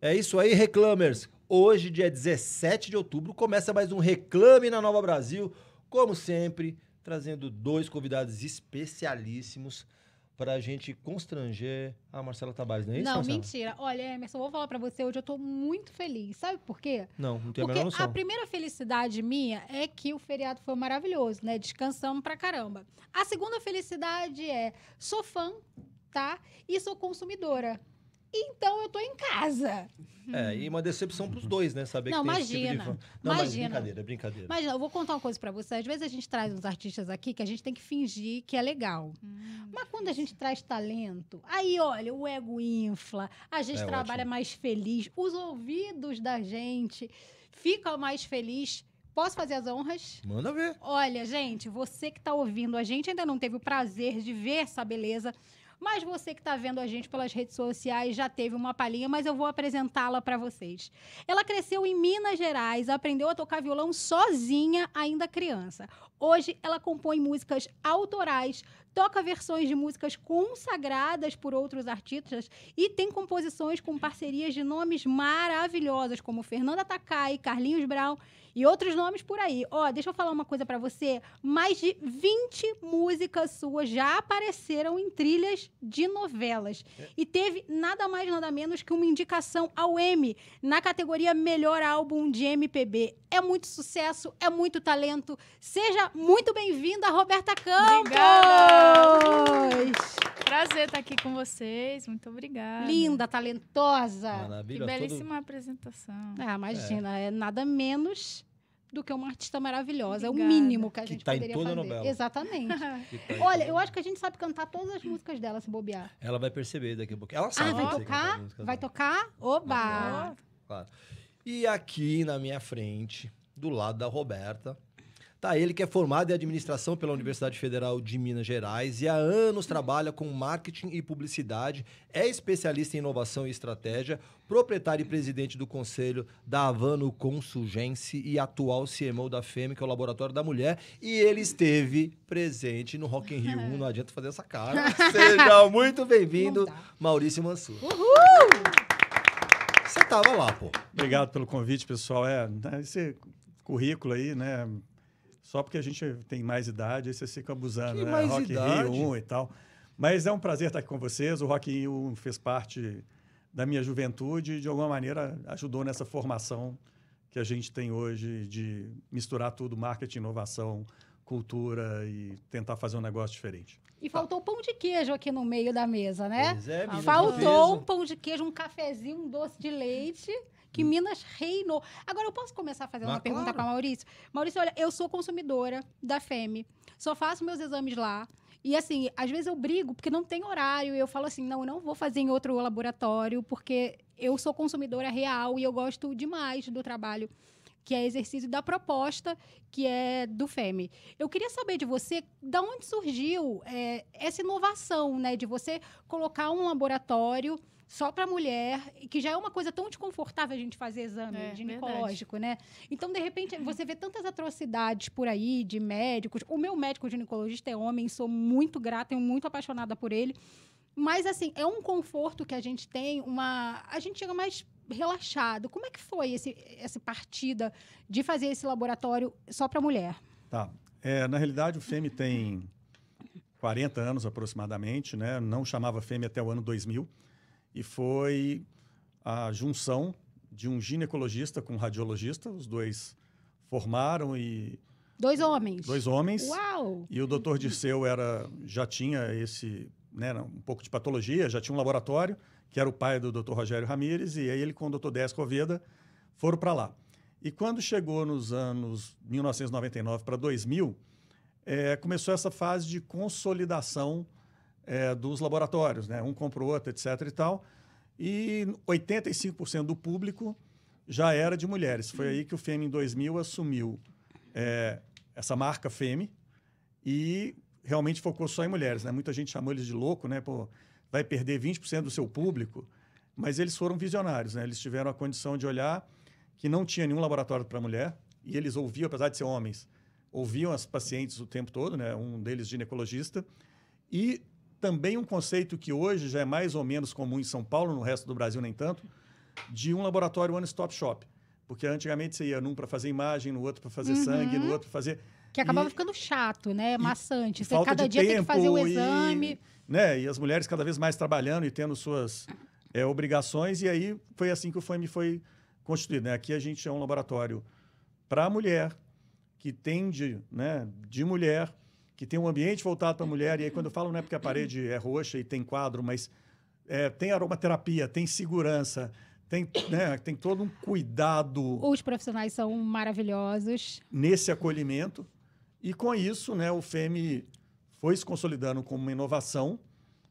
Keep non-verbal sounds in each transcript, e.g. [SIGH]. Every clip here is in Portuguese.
É isso aí, reclamers. Hoje, dia 17 de outubro, começa mais um Reclame na Nova Brasil, como sempre, trazendo dois convidados especialíssimos para a gente constranger a Marcela Tabares, não é isso? Não, Marcela? mentira. Olha, Emerson, vou falar para você, hoje eu estou muito feliz. Sabe por quê? Não, não tem a menor noção. A primeira felicidade minha é que o feriado foi maravilhoso, né? Descansamos pra caramba. A segunda felicidade é, sou fã, tá? E sou consumidora então eu tô em casa. É, e uma decepção pros dois, né? Saber não, que imagina, esse tipo de... Não, imagina. brincadeira, brincadeira. Imagina, eu vou contar uma coisa para você. Às vezes a gente traz uns artistas aqui que a gente tem que fingir que é legal. Hum, Mas quando a gente traz talento, aí, olha, o ego infla, a gente é, trabalha ótimo. mais feliz, os ouvidos da gente ficam mais felizes. Posso fazer as honras? Manda ver. Olha, gente, você que está ouvindo, a gente ainda não teve o prazer de ver essa beleza, mas você que está vendo a gente pelas redes sociais já teve uma palhinha, mas eu vou apresentá-la para vocês. Ela cresceu em Minas Gerais, aprendeu a tocar violão sozinha ainda criança. Hoje ela compõe músicas autorais, toca versões de músicas consagradas por outros artistas e tem composições com parcerias de nomes maravilhosos como Fernanda Takai, Carlinhos Brown e outros nomes por aí. Ó, oh, deixa eu falar uma coisa para você. Mais de 20 músicas suas já apareceram em trilhas de novelas. É. E teve nada mais, nada menos que uma indicação ao Emmy na categoria Melhor Álbum de MPB. É muito sucesso, é muito talento. Seja muito bem-vinda, Roberta Campos! Obrigada! Prazer estar tá aqui com vocês. Muito obrigada. Linda, talentosa. Maravilha. Que belíssima tudo... apresentação. Ah, imagina, é. é nada menos do que uma artista maravilhosa. Obrigada. É o mínimo que a gente tá poderia em toda fazer. novela. Exatamente. [LAUGHS] tá Olha, eu acho que a gente sabe cantar todas as músicas dela, se bobear. Ela vai perceber daqui a pouco. Ela ah, sabe. Ah, vai tocar? Vai tocar? Oba! Ah, claro. E aqui na minha frente, do lado da Roberta, Tá ele que é formado em administração pela Universidade Federal de Minas Gerais e há anos trabalha com marketing e publicidade, é especialista em inovação e estratégia, proprietário e presidente do conselho da Havano Consulgense e atual CMO da Feme, que é o Laboratório da Mulher, e ele esteve presente no Rock in Rio 1, [LAUGHS] não adianta fazer essa cara. Seja muito bem-vindo, Maurício Mansur. Uhul! Você tava lá, pô. Obrigado pelo convite, pessoal. É, né, esse currículo aí, né? Só porque a gente tem mais idade, aí vocês ficam abusando, que né? Mais Rock idade? Rio 1 e tal. Mas é um prazer estar aqui com vocês. O Rock Rio fez parte da minha juventude e, de alguma maneira, ajudou nessa formação que a gente tem hoje de misturar tudo, marketing, inovação, cultura e tentar fazer um negócio diferente. E faltou pão de queijo aqui no meio da mesa, né? Pois é, faltou um pão de queijo, um cafezinho, um doce de leite que hum. Minas reinou. Agora, eu posso começar a fazer uma claro. pergunta para Maurício? Maurício, olha, eu sou consumidora da FEME, só faço meus exames lá. E assim, às vezes eu brigo porque não tem horário. E eu falo assim: não, eu não vou fazer em outro laboratório, porque eu sou consumidora real e eu gosto demais do trabalho que é exercício da proposta que é do FEME. Eu queria saber de você, da onde surgiu é, essa inovação, né, de você colocar um laboratório só para mulher, que já é uma coisa tão desconfortável a gente fazer exame é, ginecológico, verdade. né? Então, de repente, você vê tantas atrocidades por aí de médicos. O meu médico ginecologista é homem, sou muito grata, tenho muito apaixonada por ele. Mas, assim, é um conforto que a gente tem, uma... A gente chega mais relaxado. Como é que foi esse, essa partida de fazer esse laboratório só para mulher? Tá. É, na realidade, o FEME tem 40 anos aproximadamente, né? Não chamava FEME até o ano 2000 e foi a junção de um ginecologista com um radiologista, os dois formaram e dois homens. Dois homens. Uau! E o doutor Dirceu era já tinha esse, né, um pouco de patologia, já tinha um laboratório, que era o pai do doutor Rogério Ramires e aí ele com o doutor Desco Oveda foram para lá. E quando chegou nos anos 1999 para 2000, é, começou essa fase de consolidação é, dos laboratórios, né? Um comprou o outro, etc e tal e 85% do público já era de mulheres. Foi aí que o FEME em 2000 assumiu é, essa marca FEME e realmente focou só em mulheres. Né? Muita gente chamou eles de louco, né? Pô, vai perder 20% do seu público. Mas eles foram visionários, né? Eles tiveram a condição de olhar que não tinha nenhum laboratório para mulher e eles ouviam, apesar de ser homens, ouviam as pacientes o tempo todo, né? Um deles ginecologista e também um conceito que hoje já é mais ou menos comum em São Paulo, no resto do Brasil nem tanto, de um laboratório one-stop shop. Porque antigamente você ia num para fazer imagem, no outro para fazer uhum. sangue, no outro para fazer. Que acabava e... ficando chato, né? Maçante. Você falta cada dia tempo, tem que fazer o exame. E, né? e as mulheres cada vez mais trabalhando e tendo suas é, obrigações. E aí foi assim que o FAME foi constituído. Né? Aqui a gente é um laboratório para a mulher, que tende né, de mulher que tem um ambiente voltado para a mulher. E aí, quando eu falo, não é porque a parede é roxa e tem quadro, mas é, tem aromaterapia, tem segurança, tem, né, tem todo um cuidado. Os profissionais são maravilhosos. Nesse acolhimento. E com isso, né, o FEME foi se consolidando como uma inovação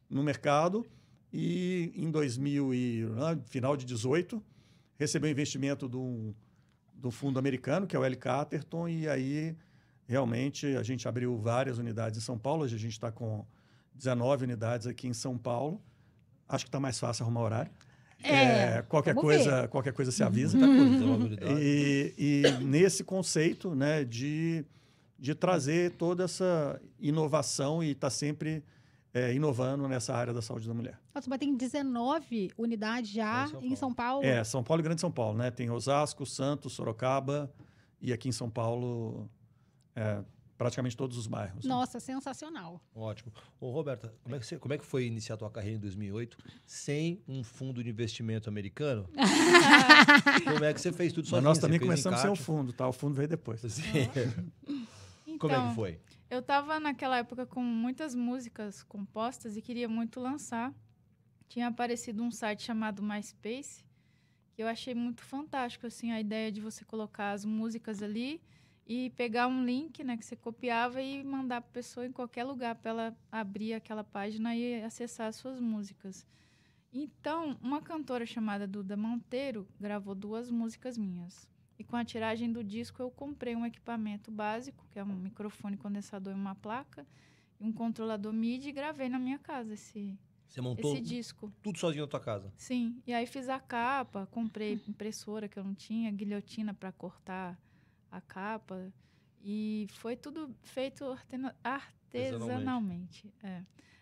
no mercado. E em 2000 e, ah, final de 18 recebeu investimento de um, do fundo americano, que é o L. Carterton e aí Realmente, a gente abriu várias unidades em São Paulo, hoje a gente está com 19 unidades aqui em São Paulo. Acho que está mais fácil arrumar horário. É, é, qualquer coisa qualquer coisa se uhum. avisa tá e, e, nesse conceito né de, de trazer toda essa inovação e estar tá sempre é, inovando nessa área da saúde da mulher Nossa, mas tem 19 unidades já São em São Paulo é São Paulo e Grande São Paulo né tem Osasco Santos Sorocaba e aqui em São Paulo é, praticamente todos os bairros. Né? Nossa, sensacional. Ótimo. Ô, Roberta, como é, que você, como é que foi iniciar a tua carreira em 2008 sem um fundo de investimento americano? [LAUGHS] como é que você fez tudo sozinho? nós também começamos sem o fundo, tá? O fundo veio depois. então, [LAUGHS] como é que então, foi? Eu estava naquela época com muitas músicas compostas e queria muito lançar. Tinha aparecido um site chamado MySpace, que eu achei muito fantástico assim a ideia de você colocar as músicas ali e pegar um link, né, que você copiava e mandar para pessoa em qualquer lugar para ela abrir aquela página e acessar as suas músicas. Então, uma cantora chamada Duda Monteiro gravou duas músicas minhas. E com a tiragem do disco, eu comprei um equipamento básico, que é um microfone condensador e uma placa, e um controlador MIDI, e gravei na minha casa esse, Você montou esse disco. Tudo sozinho na tua casa? Sim. E aí fiz a capa, comprei impressora que eu não tinha, guilhotina para cortar a capa. E foi tudo feito artesanalmente. É.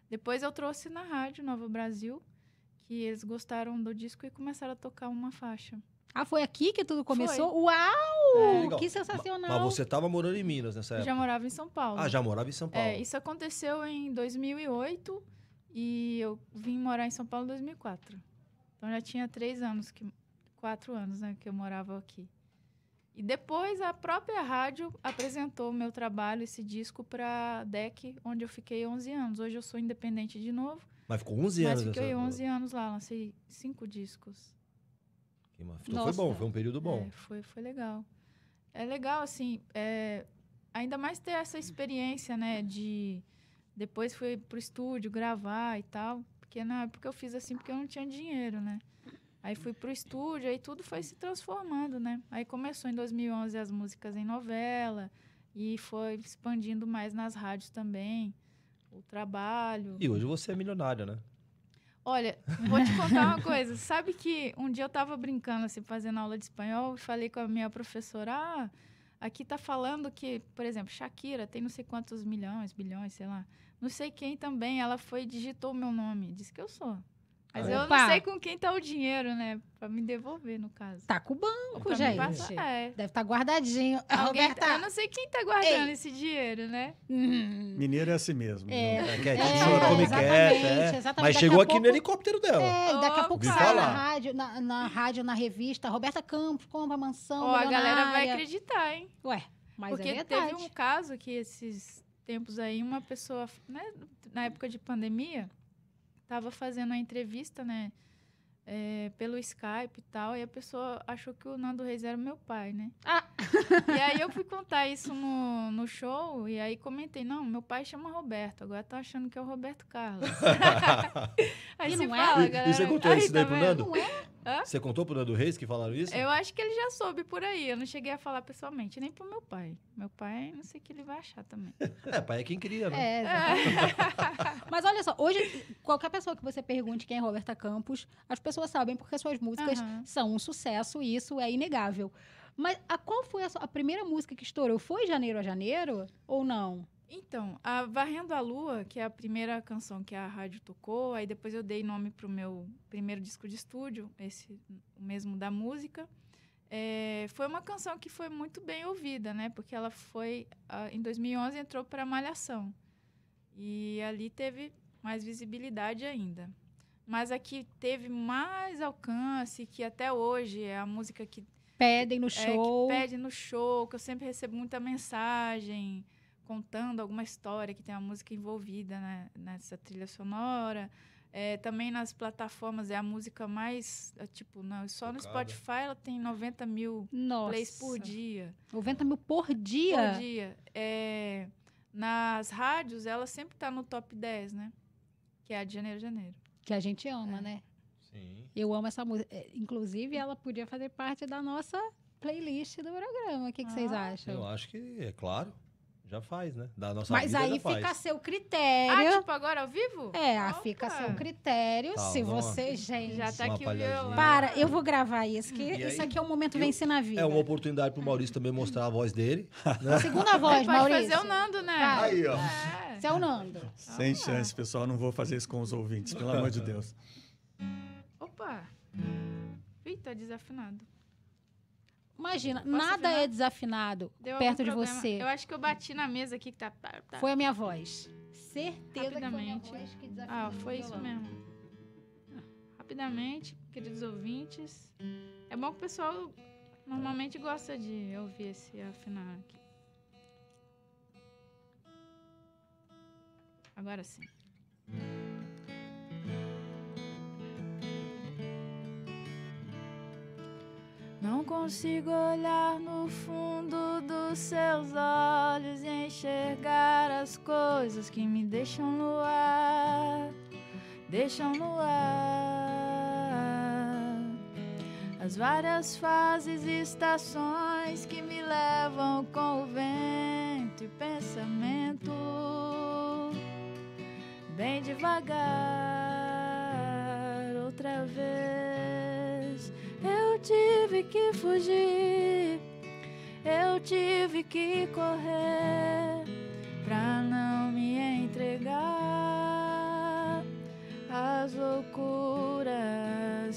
Depois eu trouxe na rádio Nova Brasil, que eles gostaram do disco e começaram a tocar uma faixa. Ah, foi aqui que tudo começou? Foi. Uau! É, que sensacional! Mas, mas você estava morando em Minas nessa época? Já morava em São Paulo. Ah, já morava em São é, Paulo. É, isso aconteceu em 2008 e eu vim morar em São Paulo em 2004. Então já tinha três anos, que, quatro anos, né, que eu morava aqui. E depois a própria rádio apresentou o meu trabalho, esse disco, para DEC, onde eu fiquei 11 anos. Hoje eu sou independente de novo. Mas ficou 11 mas anos? Mas fiquei 11 anos lá, lancei cinco discos. Então foi bom, foi um período bom. É, foi, foi legal. É legal, assim, é, ainda mais ter essa experiência, né, de... Depois fui pro estúdio gravar e tal, porque na época eu fiz assim porque eu não tinha dinheiro, né? Aí fui pro estúdio, aí tudo foi se transformando, né? Aí começou em 2011 as músicas em novela e foi expandindo mais nas rádios também o trabalho. E hoje você é milionária, né? Olha, vou te contar uma coisa. Sabe que um dia eu estava brincando, assim, fazendo aula de espanhol, e falei com a minha professora: ah, aqui tá falando que, por exemplo, Shakira tem não sei quantos milhões, bilhões, sei lá. Não sei quem também. Ela foi e digitou o meu nome. Disse que eu sou. Mas é. eu Opa. não sei com quem tá o dinheiro, né? Pra me devolver, no caso. Tá com o banco, gente. Passar, é. Deve estar tá guardadinho. [LAUGHS] Alguém Roberta. Tá, eu não sei quem tá guardando Ei. esse dinheiro, né? Hum. Mineiro é assim mesmo. É. Né? Quietinho, é, chorou, é. exatamente. Mas daqui chegou aqui pouco, no helicóptero dela. É, daqui a pouco sai na rádio, na, na, rádio, na revista. Roberta Campos, compra mansão. Oh, a galera vai acreditar, hein? Ué, mas Porque é verdade. teve um caso que esses tempos aí, uma pessoa, né, na época de pandemia tava fazendo a entrevista, né? É, pelo Skype e tal, e a pessoa achou que o Nando Reis era meu pai, né? Ah! e aí eu fui contar isso no, no show, e aí comentei, não, meu pai chama Roberto, agora tá achando que é o Roberto Carlos. [LAUGHS] aí e não é? fala, é? galera. E você contou isso tá daí tá pro Nando? Não é? Hã? Você contou pro Nando Reis que falaram isso? Eu acho que ele já soube por aí. Eu não cheguei a falar pessoalmente, nem pro meu pai. Meu pai, não sei o que ele vai achar também. é, pai é quem cria, né? É, é. [LAUGHS] Mas olha só, hoje, qualquer pessoa que você pergunte quem é Roberta Campos, as pessoas sabem porque suas músicas uhum. são um sucesso e isso é inegável. Mas a, qual foi a, sua, a primeira música que estourou? Foi Janeiro a Janeiro ou não? Então, a Varrendo a Lua, que é a primeira canção que a rádio tocou, aí depois eu dei nome para o meu primeiro disco de estúdio, esse o mesmo da música. É, foi uma canção que foi muito bem ouvida, né? Porque ela foi, em 2011, entrou para Malhação. E ali teve mais visibilidade ainda. Mas a que teve mais alcance, que até hoje é a música que... Pedem no show. É, que pedem no show, que eu sempre recebo muita mensagem contando alguma história que tem a música envolvida né, nessa trilha sonora. É, também nas plataformas é a música mais, é, tipo, não, só Tocada. no Spotify ela tem 90 mil Nossa. plays por dia. 90 mil por dia? Por dia. É, nas rádios ela sempre está no top 10, né? Que é a de Janeiro Janeiro. Que a gente ama, é. né? Sim. Eu amo essa música. É, inclusive, ela podia fazer parte da nossa playlist do programa. O que, que ah. vocês acham? Eu acho que, é claro. Já faz, né? Da nossa Mas vida, aí fica faz. a seu critério. Ah, tipo agora ao vivo? É, Opa. fica a seu critério. Tá, se você, gente. Já tá aqui o violão. Para, eu vou gravar isso, que e isso aí, aqui é um momento vencer na vida. É uma oportunidade pro Maurício também mostrar a voz dele. Né? [LAUGHS] Segunda voz, Maurício. Pode fazer o Nando, né? Aí, ó. É. é o Nando. Sem chance, pessoal. Não vou fazer isso com os ouvintes, pelo amor de Deus. Opa! Eita, tá desafinado. Imagina, nada afinar? é desafinado Deu perto de você. Eu acho que eu bati na mesa aqui que tá. tá, tá. Foi a minha voz. Certeza Rapidamente. que foi a minha voz que ah, desafinou. Ah, foi isso mesmo. Rapidamente, queridos ouvintes. É bom que o pessoal normalmente gosta de ouvir esse afinar aqui. Agora sim. consigo olhar no fundo dos seus olhos e enxergar as coisas que me deixam no ar, deixam no ar. As várias fases e estações que me levam com o vento e pensamento, bem devagar. tive que fugir, eu tive que correr pra não me entregar às loucuras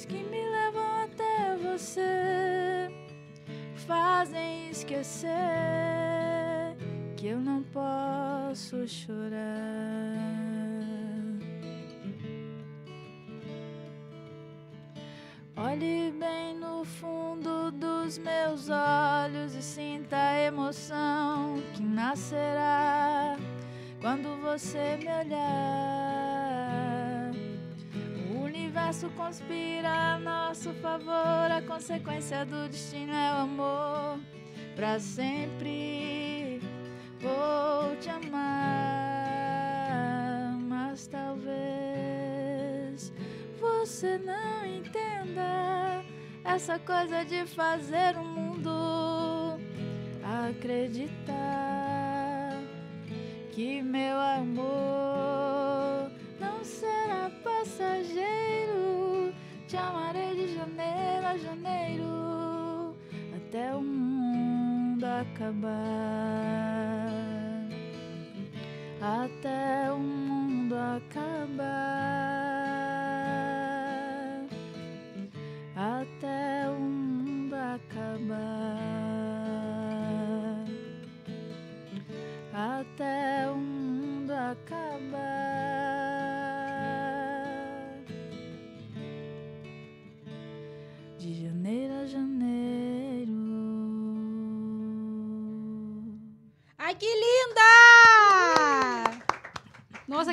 que me levam até você, fazem esquecer que eu não posso chorar. Olhe bem no fundo dos meus olhos e sinta a emoção que nascerá quando você me olhar. O universo conspira a nosso favor, a consequência do destino é o amor. Pra sempre vou te amar, mas talvez você não entenda essa coisa de fazer o mundo acreditar que meu amor não será passageiro. Te amarei de janeiro a janeiro até o mundo acabar. Até o mundo acabar.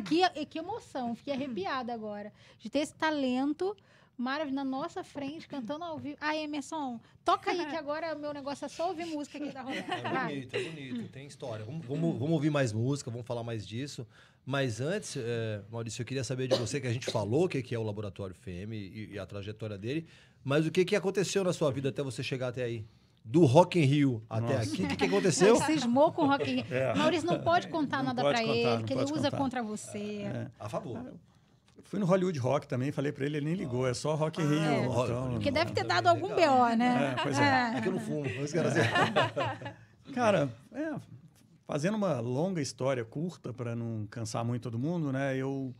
que, que emoção, fiquei arrepiada agora. De ter esse talento maravilhoso na nossa frente, cantando ao vivo. Ah, Emerson, toca aí, que agora meu negócio é só ouvir música aqui da [LAUGHS] Rolê. É bonito, é bonito, tem história. Vamos, vamos, vamos, ouvir mais música, vamos falar mais disso. Mas antes, é, Maurício, eu queria saber de você, que a gente falou o que é o Laboratório FM e, e a trajetória dele, mas o que, que aconteceu na sua vida até você chegar até aí? do Rock in Rio até Nossa. aqui. O que, que, aconteceu? Ele cismou com o Rock in Rio. É. Maurício não pode contar não nada para ele, que ele usa contar. contra você. É. A favor. Fui no Hollywood Rock também, falei para ele, ele nem ligou, é só Rock in ah, Rio. É. Então, Porque deve ter dado algum BO, né? É, pois é. É, que eu não fumo. É [LAUGHS] Cara, é, fazendo uma longa história curta, para não cansar muito todo mundo, né? Eu...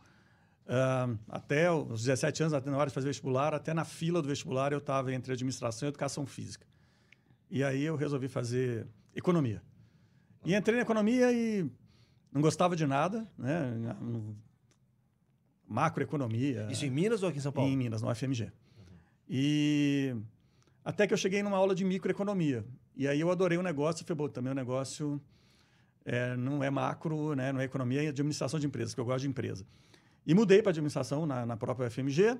Uh, até os 17 anos, até na hora de fazer vestibular, até na fila do vestibular eu estava entre administração e educação física. E aí eu resolvi fazer economia. E entrei na economia e não gostava de nada, né? Macroeconomia. Isso em Minas ou aqui em São Paulo? Em Minas, no FMG. Uhum. E até que eu cheguei numa aula de microeconomia. E aí eu adorei o negócio e falei, bom, também o negócio é, não é macro, né? não é economia, é administração de empresas, que eu gosto de empresa. E mudei para administração na, na própria FMG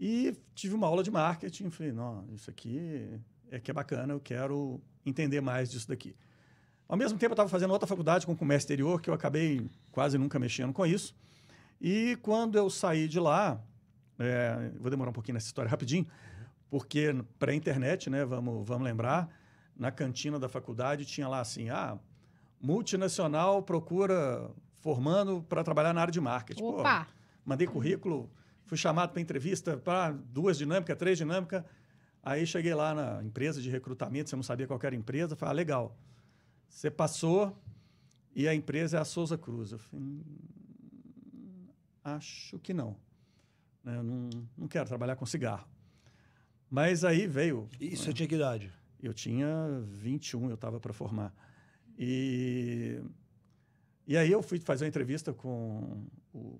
e tive uma aula de marketing. Falei, não, isso aqui é que é bacana, eu quero entender mais disso daqui. Ao mesmo tempo, eu estava fazendo outra faculdade com comércio exterior, que eu acabei quase nunca mexendo com isso. E quando eu saí de lá, é, vou demorar um pouquinho nessa história rapidinho, porque pré-internet, né, vamos, vamos lembrar, na cantina da faculdade tinha lá assim, ah, multinacional procura formando para trabalhar na área de marketing. Opa! Pô, mandei currículo, fui chamado para entrevista para duas dinâmicas, três dinâmicas, Aí cheguei lá na empresa de recrutamento, você não sabia qual era a empresa, falei, ah, legal. Você passou e a empresa é a Souza Cruz. Eu falei, hum, acho que não. Né, eu não, não quero trabalhar com cigarro. Mas aí veio. E você né? tinha que idade? Eu tinha 21, eu estava para formar. E, e aí eu fui fazer uma entrevista com o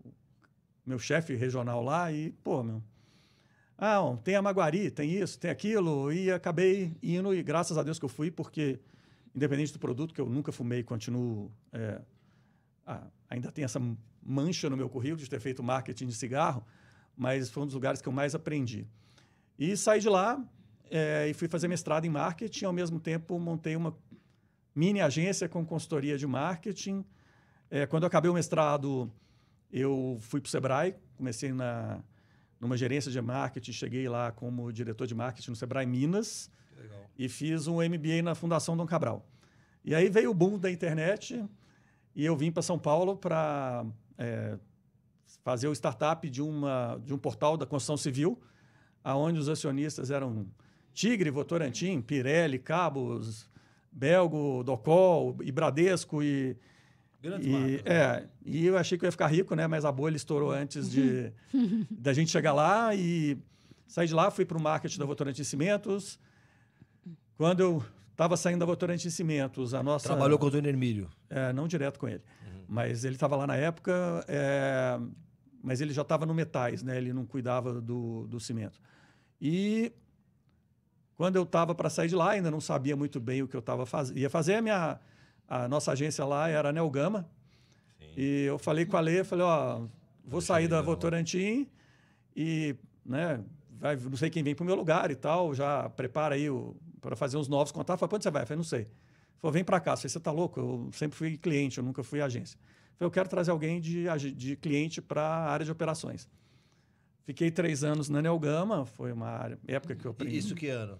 meu chefe regional lá e, pô, meu, ah, tem a Maguari, tem isso, tem aquilo, e acabei indo, e graças a Deus que eu fui, porque, independente do produto, que eu nunca fumei, e continuo. É, ah, ainda tem essa mancha no meu currículo de ter feito marketing de cigarro, mas foi um dos lugares que eu mais aprendi. E saí de lá é, e fui fazer mestrado em marketing, ao mesmo tempo montei uma mini agência com consultoria de marketing. É, quando eu acabei o mestrado, eu fui para o Sebrae, comecei na numa gerência de marketing, cheguei lá como diretor de marketing no Sebrae Minas e fiz um MBA na Fundação Dom Cabral. E aí veio o boom da internet e eu vim para São Paulo para é, fazer o startup de, uma, de um portal da construção civil, aonde os acionistas eram Tigre, Votorantim, Pirelli, Cabos, Belgo, Docol e Bradesco e Grandes e, marcas. É, e eu achei que eu ia ficar rico, né? Mas a bolha estourou antes de [LAUGHS] da gente chegar lá e saí de lá, fui para o marketing da Votorantim Cimentos. Quando eu estava saindo da Votorantim Cimentos, a nossa... Trabalhou com o Dona Hermílio. É, não direto com ele, uhum. mas ele estava lá na época, é, mas ele já estava no metais, né? Ele não cuidava do, do cimento. E quando eu estava para sair de lá, ainda não sabia muito bem o que eu tava faz... ia fazer, a minha a nossa agência lá era a Nelgama. Sim. E eu falei com a Lê, falei, ó, vou Deixa sair da Votorantim e, né, vai, não sei quem vem para o meu lugar e tal, já prepara aí para fazer uns novos contatos. Falei, quando você vai? falei, não sei. Falei, vem para cá. falei, você está louco? Eu sempre fui cliente, eu nunca fui agência. Eu falei, eu quero trazer alguém de, de cliente para a área de operações. Fiquei três anos na Nelgama, foi uma época que eu aprendi. Isso que ano?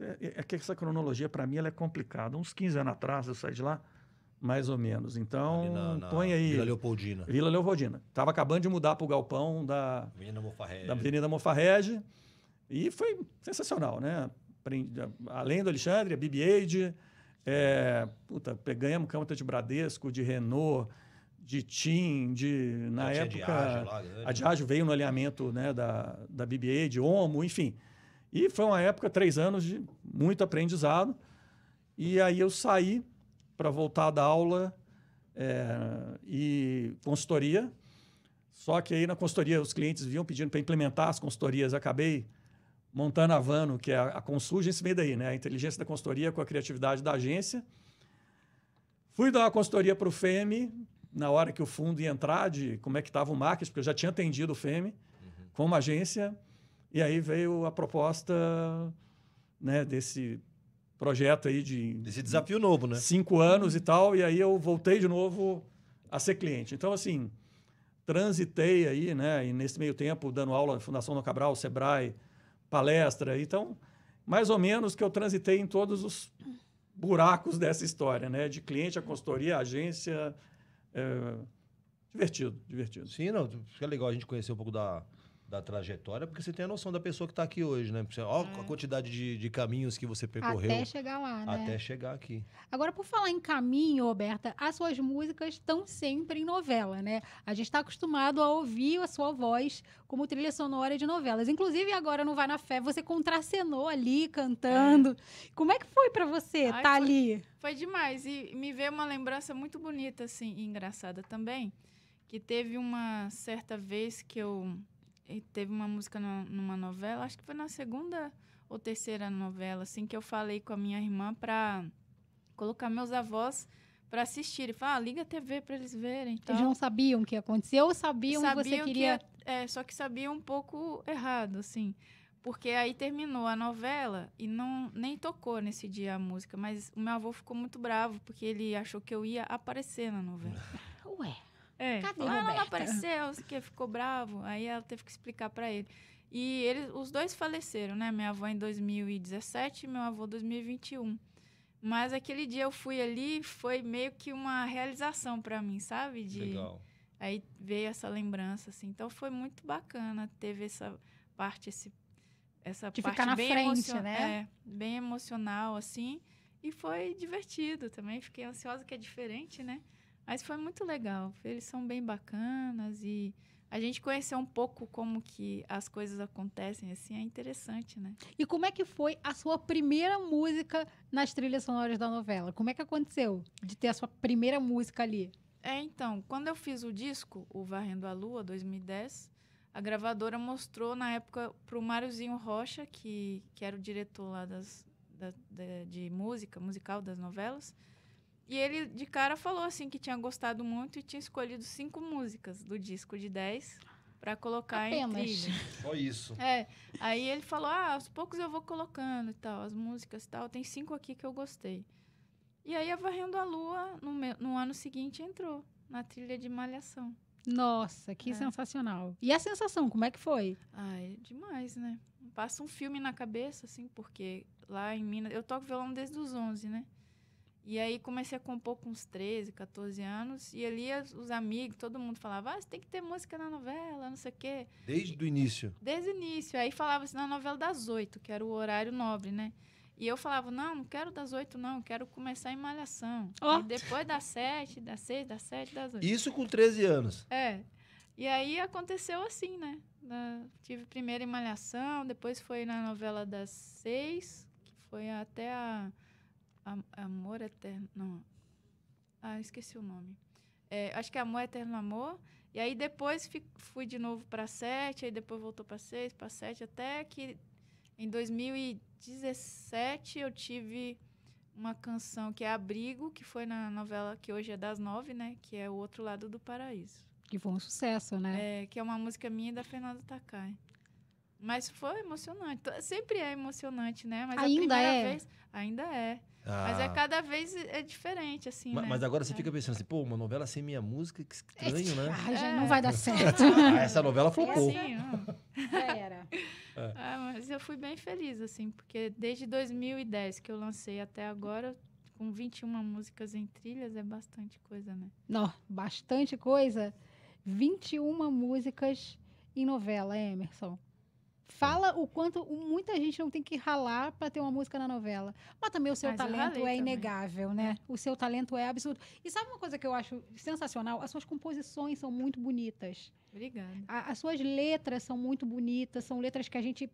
É, é, é que essa cronologia, para mim, ela é complicada. Uns 15 anos atrás eu saí de lá, mais ou menos. Então, na, na põe aí. Vila Leopoldina. Vila Leopoldina. Estava acabando de mudar para o galpão da Avenida Mofarrege. Da Avenida Mofarrege. E foi sensacional, né? Além do Alexandre, a BB-8. É, puta, ganhamos câmera de Bradesco, de Renault, de TIM, de. Na época. De lá, a né? Diageo veio no alinhamento né, da, da BB-8, de Omo, enfim. E foi uma época, três anos de muito aprendizado. E aí eu saí para voltar da aula é, e consultoria. Só que aí na consultoria os clientes vinham pedindo para implementar as consultorias. Acabei montando a Vano, que é a, a consulta, em meio daí, né? A inteligência da consultoria com a criatividade da agência. Fui dar uma consultoria para o FEME, na hora que o fundo ia entrar, de como é que estava o marketing, porque eu já tinha atendido o FEME uhum. como agência. E aí veio a proposta né, desse projeto aí de... Desse desafio novo, né? Cinco anos e tal, e aí eu voltei de novo a ser cliente. Então, assim, transitei aí, né? E nesse meio tempo, dando aula na Fundação No Cabral, Sebrae, palestra. Então, mais ou menos que eu transitei em todos os buracos dessa história, né? De cliente, a consultoria, a agência. É... Divertido, divertido. Sim, não, fica legal a gente conhecer um pouco da, da trajetória, porque você tem a noção da pessoa que está aqui hoje, né? Você, ó, é. a quantidade de, de, caminhos que você percorreu. Até chegar lá, né? Até chegar aqui. Agora, por falar em caminho, Roberta, as suas músicas estão sempre em novela, né? A gente está acostumado a ouvir a sua voz como trilha sonora de novelas. Inclusive, agora no Vai na Fé, você contracenou ali, cantando. É. Como é que foi para você estar tá ali? Foi demais. E me veio uma lembrança muito bonita, assim, e engraçada também. Que teve uma certa vez que eu e teve uma música no, numa novela, acho que foi na segunda ou terceira novela, assim, que eu falei com a minha irmã para colocar meus avós para assistir. E falar, ah, liga a TV para eles verem. Tal. Eles não sabiam o que aconteceu ou sabiam, sabiam que você queria. Que, é, é, só que sabiam um pouco errado, assim. Porque aí terminou a novela e não nem tocou nesse dia a música, mas o meu avô ficou muito bravo porque ele achou que eu ia aparecer na novela. Ué. É. Cadê ah, não apareceu, que, ficou bravo. Aí ela teve que explicar para ele. E eles, os dois faleceram, né? Minha avó em 2017 e meu avô em 2021. Mas aquele dia eu fui ali, foi meio que uma realização para mim, sabe? De... Legal. Aí veio essa lembrança, assim. Então foi muito bacana. Teve essa parte, esse, essa de parte ficar na bem frente, emocion... né? É, bem emocional, assim. E foi divertido também. Fiquei ansiosa, que é diferente, né? Mas foi muito legal. Eles são bem bacanas e a gente conhecer um pouco como que as coisas acontecem, assim, é interessante, né? E como é que foi a sua primeira música nas trilhas sonoras da novela? Como é que aconteceu de ter a sua primeira música ali? É, então, quando eu fiz o disco, o Varrendo a Lua, 2010, a gravadora mostrou na época para o Máriozinho Rocha, que, que era o diretor lá das, da, de música, musical das novelas, e ele de cara falou assim que tinha gostado muito e tinha escolhido cinco músicas do disco de dez para colocar Apenas. em trilha. Só isso. É. Aí ele falou: "Ah, aos poucos eu vou colocando e tal, as músicas e tal, tem cinco aqui que eu gostei". E aí a Varrendo a Lua no, no ano seguinte entrou na trilha de Malhação. Nossa, que é. sensacional. E a sensação, como é que foi? Ai, ah, é demais, né? Passa um filme na cabeça, assim, porque lá em Minas... Eu toco violão desde os 11, né? E aí comecei a compor com uns 13, 14 anos. E ali os amigos, todo mundo falava, ah, você tem que ter música na novela, não sei o quê. Desde o início? Desde o início. Aí falava assim, na novela das oito, que era o horário nobre, né? E eu falava, não, não quero das oito, não, quero começar em malhação. Oh. E depois das sete, das seis, das sete, das oito. Isso com 13 anos. É. E aí aconteceu assim, né? Na, tive primeiro em malhação, depois foi na novela das seis, que foi até a amor Eterno. Não. Ah, esqueci o nome. É, acho que é Amor Eterno Amor. E aí depois fui de novo para 7, aí depois voltou para 6, para 7, até que em 2017 eu tive uma canção que é Abrigo, que foi na novela que hoje é das nove, né? Que é O Outro Lado do Paraíso. Que foi um sucesso, né? É, que é uma música minha da Fernanda Takai. Mas foi emocionante. Sempre é emocionante, né? Mas ainda a primeira é. vez. Ainda é. Ah, mas é ah. cada vez é diferente, assim. Mas, né? mas agora você é. fica pensando assim, pô, uma novela sem minha música, que estranho, [LAUGHS] né? já é. não vai dar certo. [LAUGHS] essa novela flopou. Assim, já era. [LAUGHS] É. Ah, mas eu fui bem feliz, assim, porque desde 2010 que eu lancei até agora, com 21 músicas em trilhas, é bastante coisa, né? Não, bastante coisa. 21 músicas em novela, Emerson. Fala o quanto muita gente não tem que ralar para ter uma música na novela. Mas também o seu Mas talento é inegável, também. né? É. O seu talento é absurdo. E sabe uma coisa que eu acho sensacional? As suas composições são muito bonitas. Obrigada. A, as suas letras são muito bonitas, são letras que a gente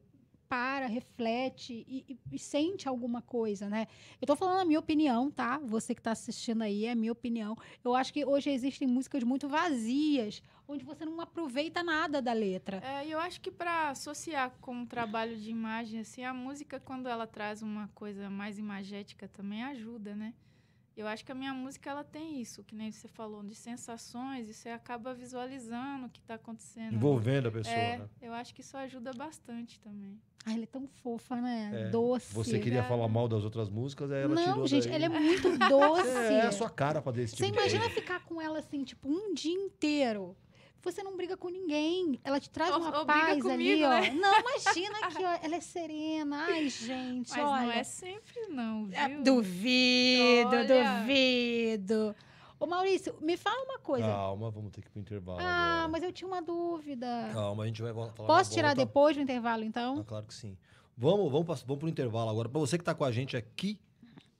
para, reflete e, e, e sente alguma coisa, né? Eu estou falando a minha opinião, tá? Você que está assistindo aí, é a minha opinião. Eu acho que hoje existem músicas muito vazias, onde você não aproveita nada da letra. É, eu acho que para associar com o trabalho de imagem, assim, a música, quando ela traz uma coisa mais imagética, também ajuda, né? Eu acho que a minha música ela tem isso, que nem você falou, de sensações, e você acaba visualizando o que está acontecendo. Né? Envolvendo a pessoa, é, né? Eu acho que isso ajuda bastante também. Ah, ele é tão fofa, né? É. Doce. Você queria é. falar mal das outras músicas, aí ela Não, tirou gente, daí. é muito doce. É, [LAUGHS] é a sua cara fazer esse tipo Você de imagina coisa. ficar com ela assim, tipo, um dia inteiro. Você não briga com ninguém. Ela te traz ou, uma ou paz ali, ó. Né? Não, imagina [LAUGHS] que ó, ela é serena. Ai, gente, Mas olha. não é sempre não, é, viu? Duvido, olha. duvido. Ô Maurício, me fala uma coisa. Calma, vamos ter que ir pro intervalo. Ah, agora. mas eu tinha uma dúvida. Calma, a gente vai falar. Posso tirar volta. depois do intervalo, então? Ah, claro que sim. Vamos, vamos, vamos pro intervalo agora. Para você que tá com a gente aqui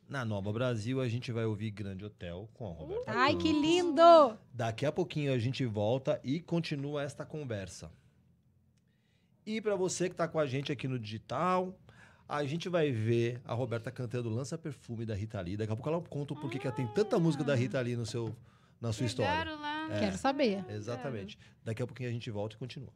na Nova Brasil, a gente vai ouvir Grande Hotel com a Roberta. Ai, que lindo! Daqui a pouquinho a gente volta e continua esta conversa. E para você que está com a gente aqui no digital, a gente vai ver a Roberta cantando Lança Perfume da Rita Lee. Daqui a pouco ela conta por que ah, tem tanta música da Rita Lee no seu, na sua história. Lá. É, Quero saber. Exatamente. Quero. Daqui a pouquinho a gente volta e continua.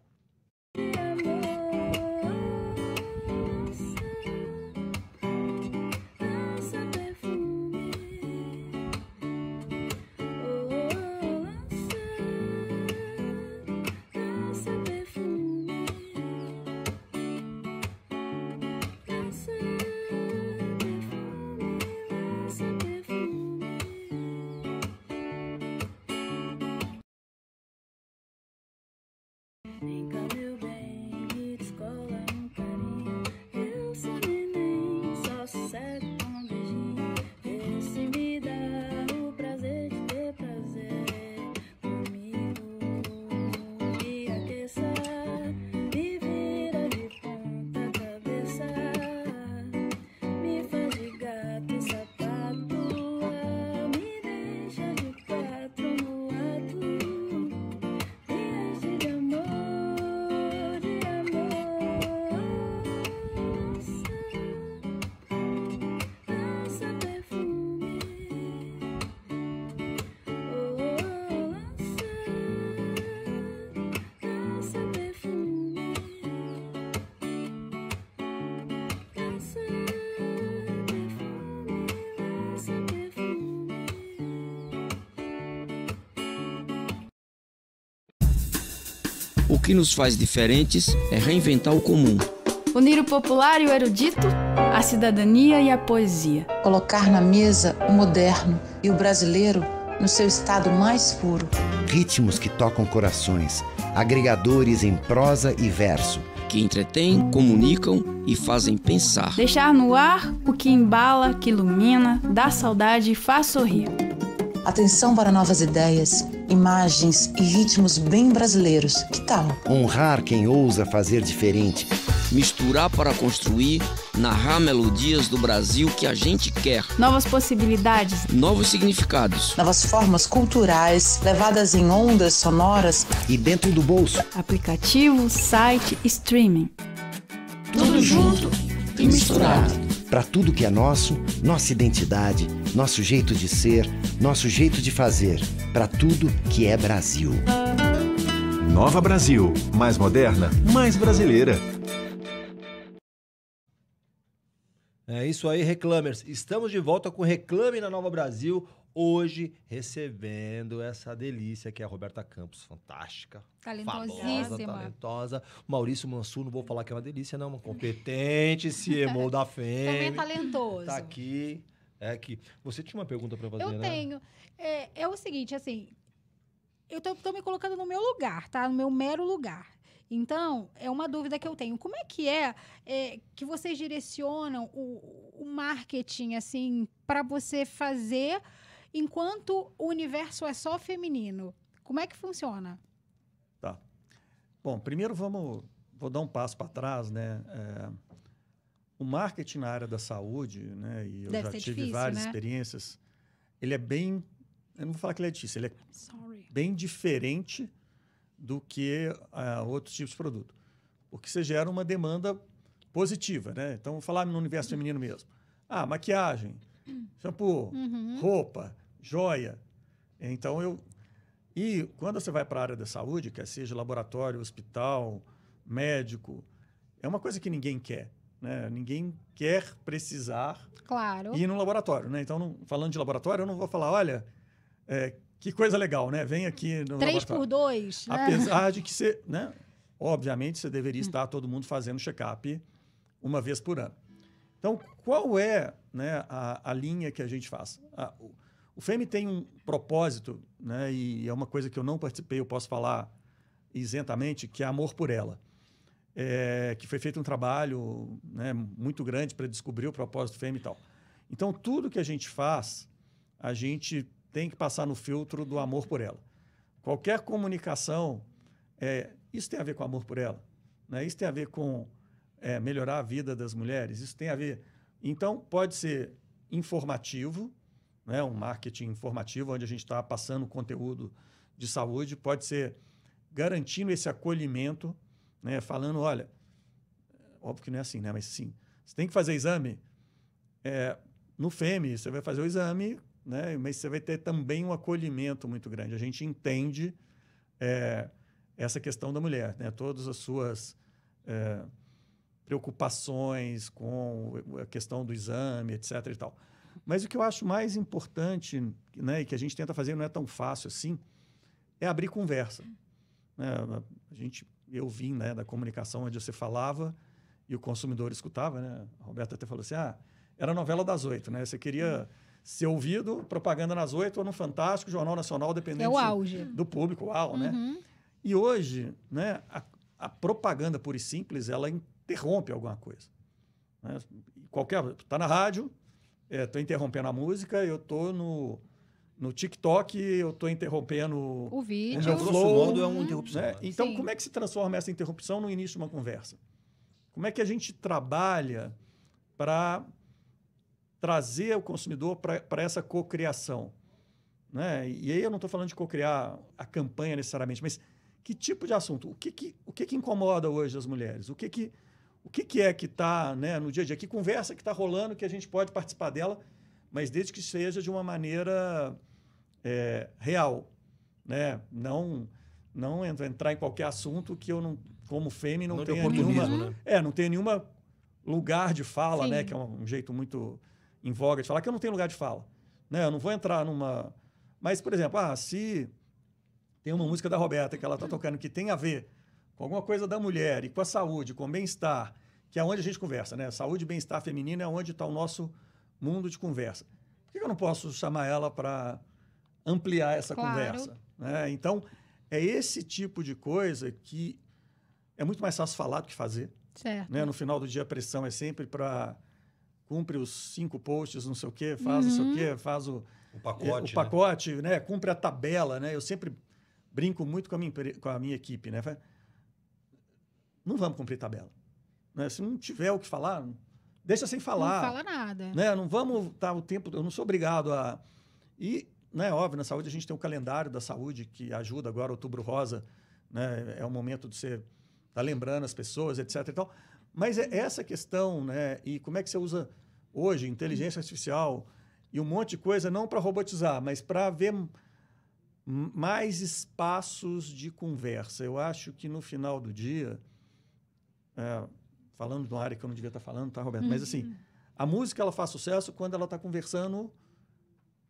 Think I do. que nos faz diferentes é reinventar o comum. Unir o popular e o erudito, a cidadania e a poesia. Colocar na mesa o moderno e o brasileiro no seu estado mais puro. Ritmos que tocam corações, agregadores em prosa e verso. Que entretêm, comunicam e fazem pensar. Deixar no ar o que embala, que ilumina, dá saudade e faz sorrir. Atenção para novas ideias, imagens e ritmos bem brasileiros. Que tal? Honrar quem ousa fazer diferente. Misturar para construir, narrar melodias do Brasil que a gente quer. Novas possibilidades. Novos significados. Novas formas culturais, levadas em ondas sonoras. E dentro do bolso. Aplicativo, site, streaming. Tudo junto e misturado para tudo que é nosso, nossa identidade, nosso jeito de ser, nosso jeito de fazer, para tudo que é Brasil. Nova Brasil, mais moderna, mais brasileira. É isso aí, reclamers. Estamos de volta com Reclame na Nova Brasil, hoje recebendo essa delícia que é a Roberta Campos, fantástica, talentosíssima, famosa, talentosa. Maurício Mansur, não vou falar que é uma delícia, não, uma competente CMO da FEM. [LAUGHS] Também é talentoso. Tá aqui. É que você tinha uma pergunta para fazer, eu né? Eu tenho. É, é, o seguinte, assim, eu tô, tô me colocando no meu lugar, tá? No meu mero lugar. Então, é uma dúvida que eu tenho. Como é que é, é que vocês direcionam o, o marketing, assim, para você fazer enquanto o universo é só feminino. Como é que funciona? Tá. Bom, primeiro vamos vou dar um passo para trás, né? É, o marketing na área da saúde, né? E eu Deve já tive difícil, várias né? experiências. Ele é bem, eu não vou falar que ele é difícil, ele é Sorry. bem diferente do que uh, outros tipos de produto, porque você gera é uma demanda positiva, né? Então, vou falar no universo feminino mesmo. Ah, maquiagem, shampoo, uhum. roupa joia. Então eu. E quando você vai para a área da saúde, quer seja laboratório, hospital, médico, é uma coisa que ninguém quer. Né? Ninguém quer precisar claro. ir no laboratório. Né? Então, não, falando de laboratório, eu não vou falar, olha, é, que coisa legal, né? Vem aqui no. 3 por dois, Né? Apesar de que você. Né? Obviamente, você deveria hum. estar todo mundo fazendo check-up uma vez por ano. Então, qual é né, a, a linha que a gente faz? A, o, o FEME tem um propósito, né, e é uma coisa que eu não participei, eu posso falar isentamente, que é amor por ela. É, que foi feito um trabalho né, muito grande para descobrir o propósito do FEME e tal. Então, tudo que a gente faz, a gente tem que passar no filtro do amor por ela. Qualquer comunicação, é, isso tem a ver com amor por ela. Né? Isso tem a ver com é, melhorar a vida das mulheres. Isso tem a ver. Então, pode ser informativo, né, um marketing informativo, onde a gente está passando conteúdo de saúde, pode ser garantindo esse acolhimento, né, falando, olha, óbvio que não é assim, né, mas sim, você tem que fazer exame é, no FEME, você vai fazer o exame, né, mas você vai ter também um acolhimento muito grande. A gente entende é, essa questão da mulher, né, todas as suas... É, preocupações com a questão do exame, etc. E tal. Mas o que eu acho mais importante, né, e que a gente tenta fazer não é tão fácil assim, é abrir conversa. Né, a gente, eu vim né, da comunicação onde você falava e o consumidor escutava, né? A Roberta até falou assim, ah, era a novela das oito, né? Você queria ser ouvido, propaganda nas oito ou no Fantástico, Jornal Nacional, dependendo é do público, uau, né. uhum. né? E hoje, né, a, a, propaganda pura e simples, ela interrompe alguma coisa. Né? Qualquer, tá na rádio, Estou é, interrompendo a música, eu estou no, no TikTok, eu estou interrompendo o vídeo. O meu flow, modo é uma interrupção. É, né? Então, Sim. como é que se transforma essa interrupção no início de uma conversa? Como é que a gente trabalha para trazer o consumidor para essa cocriação? Né? E aí eu não estou falando de cocriar a campanha necessariamente, mas que tipo de assunto? O que, que, o que, que incomoda hoje as mulheres? O que, que o que, que é que está né, no dia a dia, que conversa que está rolando, que a gente pode participar dela, mas desde que seja de uma maneira é, real. Né? Não, não entrar em qualquer assunto que eu não, como fêmea, não, não tenha nenhuma. Né? É, não tenho nenhuma lugar de fala, né? Que é um, um jeito muito em voga de falar, que eu não tenho lugar de fala. Né? Eu não vou entrar numa. Mas, por exemplo, ah, se tem uma música da Roberta que ela está tocando que tem a ver com alguma coisa da mulher e com a saúde, com o bem-estar, que é onde a gente conversa, né? Saúde e bem-estar feminino é onde está o nosso mundo de conversa. Por que eu não posso chamar ela para ampliar essa claro. conversa? Né? Então, é esse tipo de coisa que é muito mais fácil falar do que fazer. Certo. Né? No final do dia, a pressão é sempre para cumpre os cinco posts, não sei o quê, faz uhum. não sei o quê, uhum. faz o, o pacote, é, o né? pacote né? né? cumpre a tabela. Né? Eu sempre brinco muito com a minha, com a minha equipe. Né? não vamos cumprir tabela. Né? Se não tiver o que falar, deixa sem falar. Não fala nada. Né? Não vamos estar tá, o tempo. Eu não sou obrigado a. E, né, óbvio, na saúde a gente tem o um calendário da saúde que ajuda agora, outubro rosa, né? É o momento de você estar tá lembrando as pessoas, etc. E tal. Mas é essa questão, né? E como é que você usa hoje inteligência artificial e um monte de coisa, não para robotizar, mas para ver mais espaços de conversa. Eu acho que no final do dia é, falando de uma área que eu não devia estar falando, tá, Roberto? Uhum. Mas assim, uhum. a música ela faz sucesso quando ela está conversando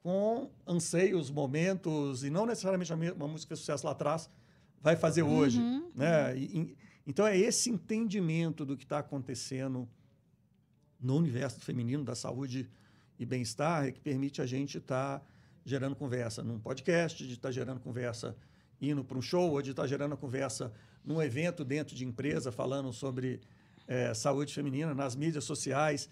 com anseios, momentos, e não necessariamente uma música que fez sucesso lá atrás vai fazer uhum. hoje. Uhum. Né? E, então é esse entendimento do que está acontecendo no universo feminino da saúde e bem-estar é que permite a gente estar tá gerando conversa num podcast, de estar tá gerando conversa indo para um show, ou de estar tá gerando a conversa num evento dentro de empresa falando sobre é, saúde feminina, nas mídias sociais.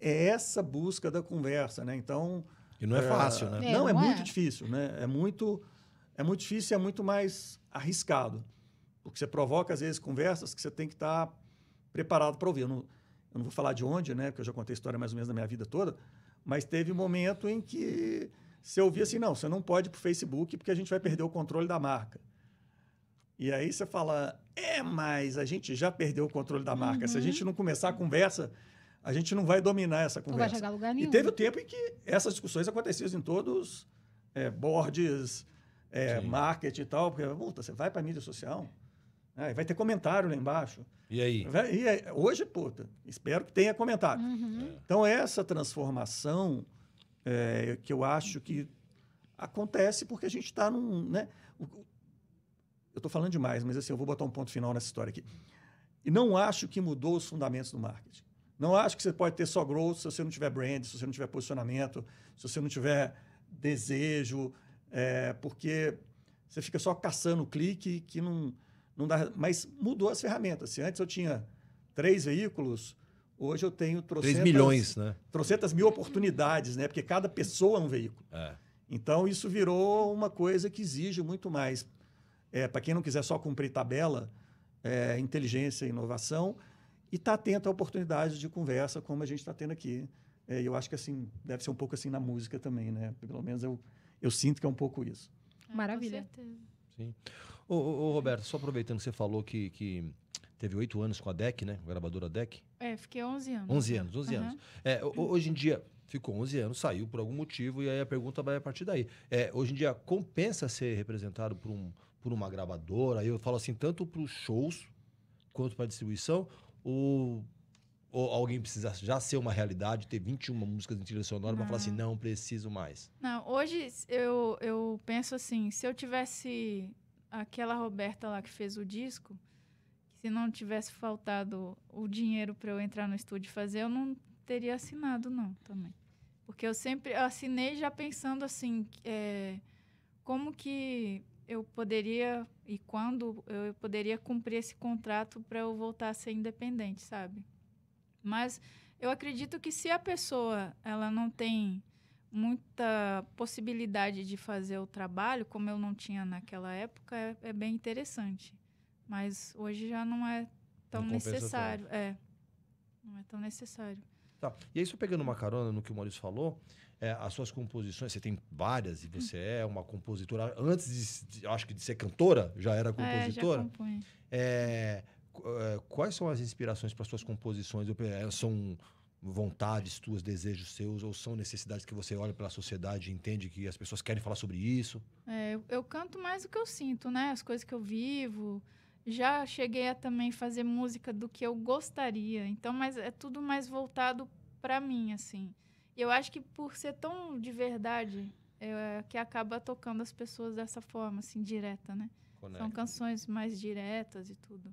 É essa busca da conversa, né? Então. E não é, é fácil, né? não, é, é não é, muito difícil, né? É muito, é muito difícil e é muito mais arriscado. Porque você provoca, às vezes, conversas que você tem que estar tá preparado para ouvir. Eu não, eu não vou falar de onde, né? Porque eu já contei a história mais ou menos da minha vida toda. Mas teve um momento em que você ouvia assim: não, você não pode ir para o Facebook porque a gente vai perder o controle da marca. E aí você fala, é, mas a gente já perdeu o controle da marca. Uhum. Se a uhum. gente não começar a conversa, a gente não vai dominar essa conversa. Não vai chegar a lugar nenhum. E teve o tempo em que essas discussões aconteciam em todos é, boards, é, marketing e tal, porque, puta, você vai para mídia social, né? vai ter comentário lá embaixo. E aí? Vai, e aí? Hoje, puta, espero que tenha comentário. Uhum. É. Então, essa transformação é, que eu acho que acontece porque a gente está num... Né? O, eu estou falando demais, mas assim, eu vou botar um ponto final nessa história aqui. E não acho que mudou os fundamentos do marketing. Não acho que você pode ter só growth se você não tiver brand, se você não tiver posicionamento, se você não tiver desejo, é, porque você fica só caçando o clique que não, não dá. Mas mudou as ferramentas. Se antes eu tinha três veículos, hoje eu tenho trocentas, 3 milhões, né? trocentas mil oportunidades, né? Porque cada pessoa é um veículo. É. Então isso virou uma coisa que exige muito mais é, Para quem não quiser só cumprir tabela, é, inteligência e inovação. E estar tá atento a oportunidades de conversa, como a gente está tendo aqui. é, eu acho que assim deve ser um pouco assim na música também, né? Pelo menos eu, eu sinto que é um pouco isso. Ah, Maravilha. Sim. Ô, ô, ô, Roberto, só aproveitando que você falou que, que teve oito anos com a DEC, né? A gravadora DEC. É, fiquei 11 anos. 11 anos, 11 uhum. anos. É, hoje em dia, ficou 11 anos, saiu por algum motivo, e aí a pergunta vai a partir daí. É, hoje em dia, compensa ser representado por um, por uma gravadora, eu falo assim, tanto para os shows quanto para distribuição, ou, ou alguém precisa já ser uma realidade, ter 21 músicas em trilha sonora, para falar assim, ah. não preciso mais? Não, hoje eu, eu penso assim, se eu tivesse aquela Roberta lá que fez o disco, se não tivesse faltado o dinheiro para eu entrar no estúdio e fazer, eu não teria assinado, não, também. Porque eu sempre eu assinei já pensando assim, é, como que eu poderia e quando eu poderia cumprir esse contrato para eu voltar a ser independente, sabe? Mas eu acredito que se a pessoa ela não tem muita possibilidade de fazer o trabalho, como eu não tinha naquela época, é, é bem interessante. Mas hoje já não é tão não necessário. É. Não é tão necessário. Tá. E aí, só pegando uma carona no que o Maurício falou, é, as suas composições, você tem várias e você é uma compositora. Antes de, de acho que de ser cantora, já era compositora. É, já é, é, quais são as inspirações para suas composições? É, são vontades tuas, desejos seus, ou são necessidades que você olha pela sociedade e entende que as pessoas querem falar sobre isso? É, eu, eu canto mais do que eu sinto, né? As coisas que eu vivo. Já cheguei a também fazer música do que eu gostaria. Então, mas é tudo mais voltado para mim, assim. E eu acho que por ser tão de verdade, é, que acaba tocando as pessoas dessa forma, assim, direta, né? Conecta. São canções mais diretas e tudo.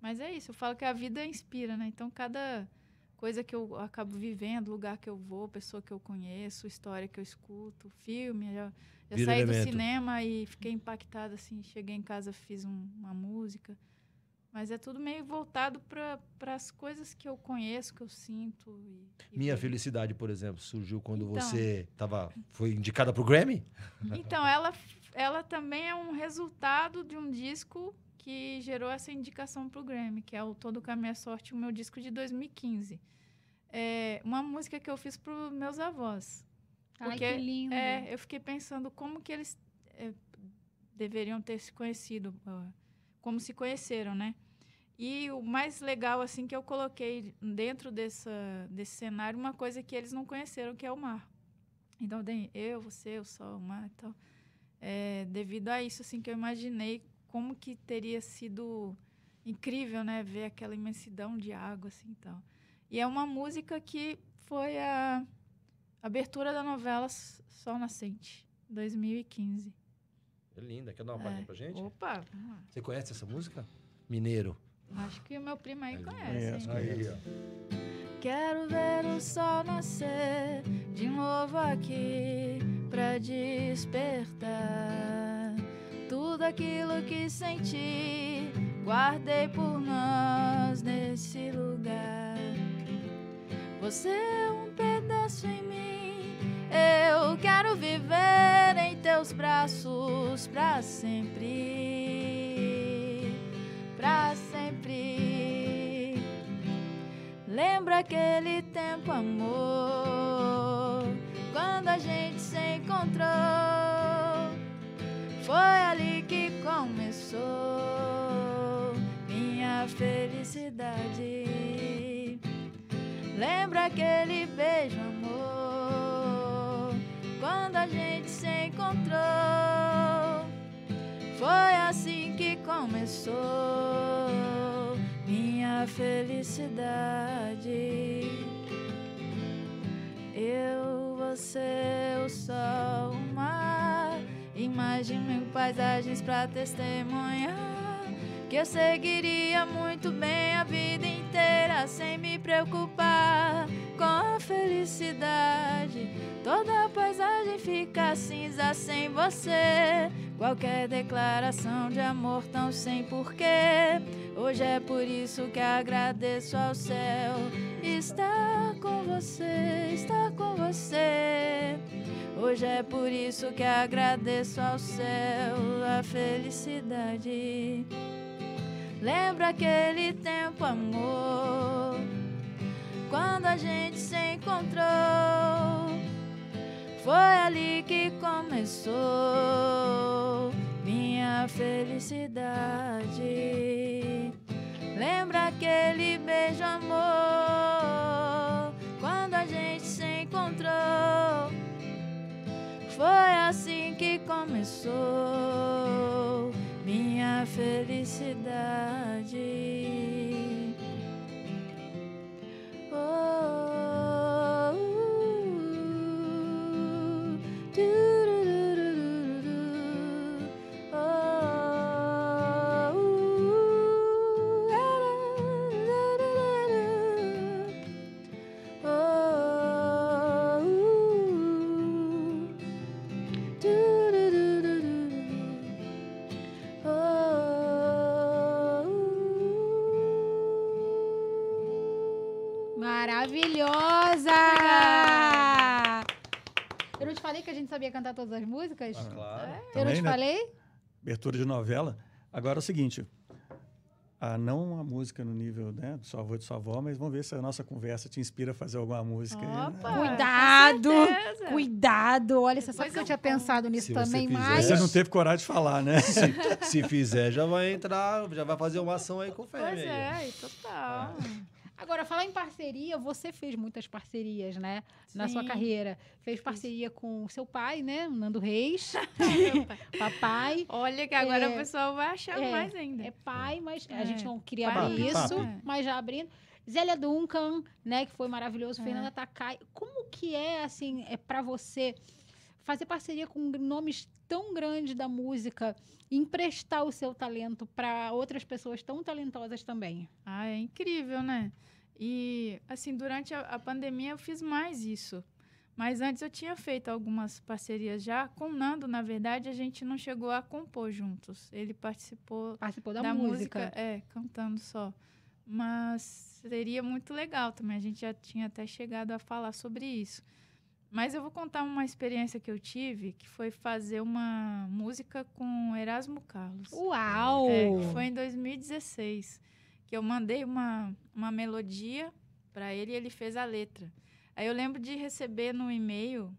Mas é isso, eu falo que a vida inspira, né? Então, cada coisa que eu acabo vivendo, lugar que eu vou, pessoa que eu conheço, história que eu escuto, filme. Já, eu saí elemento. do cinema e fiquei impactada, assim. Cheguei em casa, fiz um, uma música. Mas é tudo meio voltado para as coisas que eu conheço, que eu sinto. E, e Minha vejo. Felicidade, por exemplo, surgiu quando então, você tava, foi indicada para o Grammy? Então, ela, ela também é um resultado de um disco que gerou essa indicação para o Grammy, que é o Todo com a Minha Sorte, o meu disco de 2015. É uma música que eu fiz para os meus avós. Ai, que lindo! É, eu fiquei pensando como que eles é, deveriam ter se conhecido, como se conheceram, né? E o mais legal, assim, que eu coloquei dentro dessa, desse cenário, uma coisa que eles não conheceram, que é o mar. Então, tem eu, você, o sol, o mar Então, tal. É, devido a isso, assim, que eu imaginei como que teria sido incrível, né? Ver aquela imensidão de água, assim, tal. E é uma música que foi a abertura da novela Sol Nascente, 2015. É linda. Quer dar uma palhinha é. pra gente? Opa! Você conhece essa música? Mineiro. Acho que o meu primo aí é, conhece. É. Quero ver o sol nascer de novo aqui pra despertar. Tudo aquilo que senti, guardei por nós nesse lugar. Você é um pedaço em mim, eu quero viver em teus braços pra sempre pra sempre. Lembra aquele tempo, amor, quando a gente se encontrou? Foi ali que começou minha felicidade. Lembra aquele beijo, amor, quando a gente se encontrou? Foi assim que começou minha felicidade. Eu, você, o sol, o mar, mil paisagens para testemunhar que eu seguiria muito bem a vida inteira sem me preocupar com a felicidade. Toda a paisagem fica cinza sem você. Qualquer declaração de amor tão sem porquê. Hoje é por isso que agradeço ao céu estar com você, estar com você. Hoje é por isso que agradeço ao céu a felicidade. Lembra aquele tempo, amor, quando a gente se encontrou? Foi ali que começou minha felicidade. Lembra aquele beijo, amor, quando a gente se encontrou? Foi assim que começou felicidade. Oh, que a gente sabia cantar todas as músicas? Ah, claro. É, Também, eu não te né? falei? Abertura de novela. Agora é o seguinte, a não a música no nível né, do seu avô e de sua avó, mas vamos ver se a nossa conversa te inspira a fazer alguma música. Opa, aí, né? Cuidado! Cuidado! Olha, você sabe que eu tinha pensado nisso se também, você mas. Você não teve coragem de falar, né? Se, [LAUGHS] se, fizer, já vai entrar, já vai fazer uma ação aí com o Fêmea. Pois é, total. É. Agora, falar em parceria, você fez muitas parcerias, né? Sim. Na sua carreira. Fez parceria com o seu pai, né? Nando Reis. [LAUGHS] [LAUGHS] Papai. Olha, que agora é, o pessoal vai achar é, mais ainda. É pai, mas é. a gente não queria abrir isso, papi. É. mas já abrindo. Zélia Duncan, né? Que foi maravilhoso. Fernanda é. Takai. Como que é, assim, é para você fazer parceria com nomes tão grandes da música, emprestar o seu talento para outras pessoas tão talentosas também. Ah, é incrível, né? E assim, durante a, a pandemia eu fiz mais isso. Mas antes eu tinha feito algumas parcerias já. Com o Nando, na verdade, a gente não chegou a compor juntos. Ele participou, participou da, da música. música. É, cantando só. Mas seria muito legal também. A gente já tinha até chegado a falar sobre isso. Mas eu vou contar uma experiência que eu tive, que foi fazer uma música com Erasmo Carlos. Uau! É, foi em 2016, que eu mandei uma, uma melodia para ele e ele fez a letra. Aí eu lembro de receber no e-mail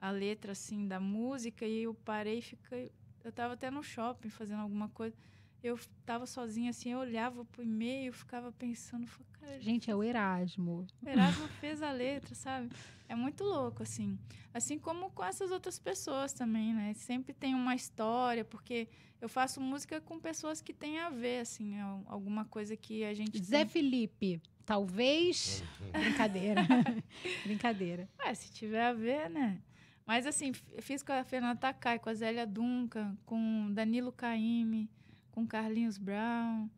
a letra assim da música e eu parei e fiquei, eu estava até no shopping fazendo alguma coisa eu tava sozinha, assim, eu olhava pro e-mail, ficava pensando, cara, gente, é o Erasmo. O Erasmo fez a letra, sabe? É muito louco, assim. Assim como com essas outras pessoas também, né? Sempre tem uma história, porque eu faço música com pessoas que têm a ver, assim, é alguma coisa que a gente. Zé tem... Felipe, talvez. [LAUGHS] Brincadeira. [LAUGHS] Brincadeira. se tiver a ver, né? Mas assim, fiz com a Fernanda Takai, com a Zélia Duncan, com Danilo Caime com Carlinhos Brown,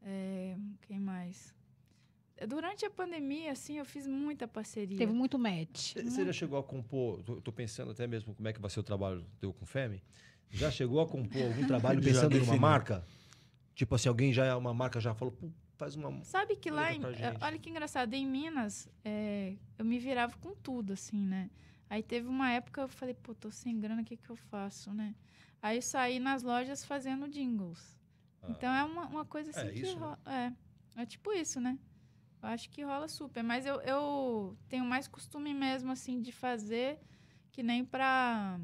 é, quem mais? Durante a pandemia, assim, eu fiz muita parceria. Teve muito match. Você já chegou a compor, estou pensando até mesmo como é que vai ser o trabalho teu com Femi, já chegou a compor algum [LAUGHS] trabalho pensando em uma marca? Tipo assim, alguém já, uma marca já falou, faz uma. Sabe que lá, em, eh, olha que engraçado, em Minas, é, eu me virava com tudo, assim, né? Aí teve uma época eu falei, pô, tô sem grana, o que que eu faço, né? Aí eu saí nas lojas fazendo jingles. Ah. Então é uma, uma coisa assim é que isso, rola, né? é, é tipo isso, né? Eu acho que rola super. Mas eu, eu tenho mais costume mesmo, assim, de fazer que nem para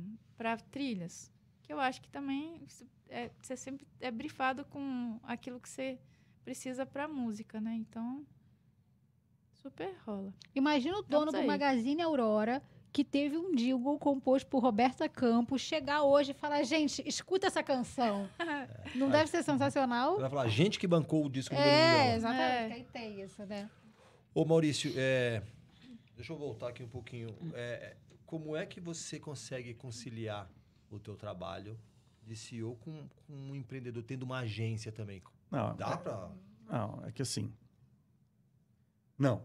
trilhas. Que eu acho que também é, você sempre é brifado com aquilo que você precisa para música, né? Então, super rola. Imagina o dono do Magazine Aurora que teve um jingle composto por Roberta Campos chegar hoje e falar: gente, escuta essa canção. [LAUGHS] É. Não deve ser sensacional? Vai falar: gente que bancou o disco é, do Exatamente, é. tem isso, né? Ô, Maurício, é, deixa eu voltar aqui um pouquinho. É, como é que você consegue conciliar o teu trabalho de CEO com, com um empreendedor, tendo uma agência também? Não. Dá é para. Não, é que assim. Não.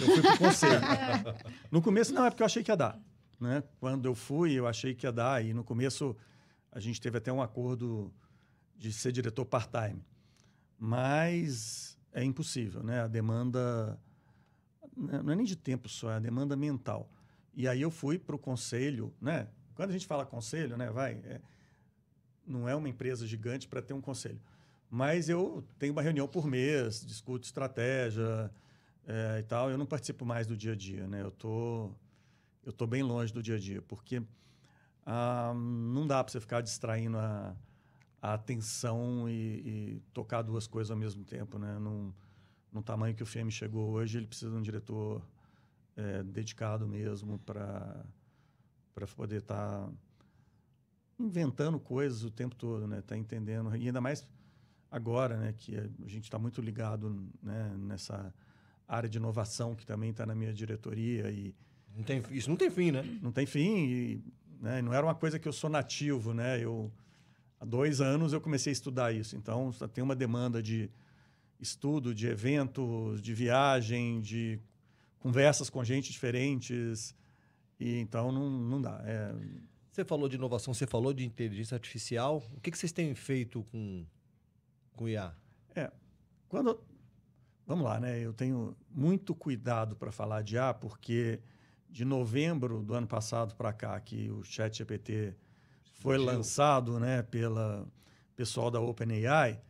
Eu fui pro conselho. [LAUGHS] no começo, não, é porque eu achei que ia dar. Né? Quando eu fui, eu achei que ia dar. E no começo, a gente teve até um acordo de ser diretor part-time. Mas é impossível, né? A demanda né, não é nem de tempo só, é a demanda mental. E aí eu fui para o conselho, né? Quando a gente fala conselho, né? Vai, é, não é uma empresa gigante para ter um conselho. Mas eu tenho uma reunião por mês, discuto estratégia, é, e tal, eu não participo mais do dia a dia, né? Eu tô, eu tô bem longe do dia a dia, porque ah, não dá para você ficar distraindo a, a atenção e, e, tocar duas coisas ao mesmo tempo, né? Num, no tamanho que o filme chegou hoje, ele precisa de um diretor é, dedicado mesmo para para poder estar tá inventando coisas o tempo todo, né? Tá entendendo e ainda mais agora, né? Que a gente está muito ligado, né? Nessa área de inovação, que também está na minha diretoria. E, não tem, isso não tem fim, né? Não tem fim. E, né, não era uma coisa que eu sou nativo, né? Eu, há dois anos eu comecei a estudar isso. Então, tem uma demanda de estudo, de eventos, de viagem, de conversas com gente diferentes. E, então, não, não dá. É... Você falou de inovação, você falou de inteligência artificial. O que, que vocês têm feito com, com IA? É, quando vamos lá, né? Eu tenho muito cuidado para falar de A, porque de novembro do ano passado para cá, que o Chat GPT foi Fugiu. lançado, né, pela pessoal da OpenAI,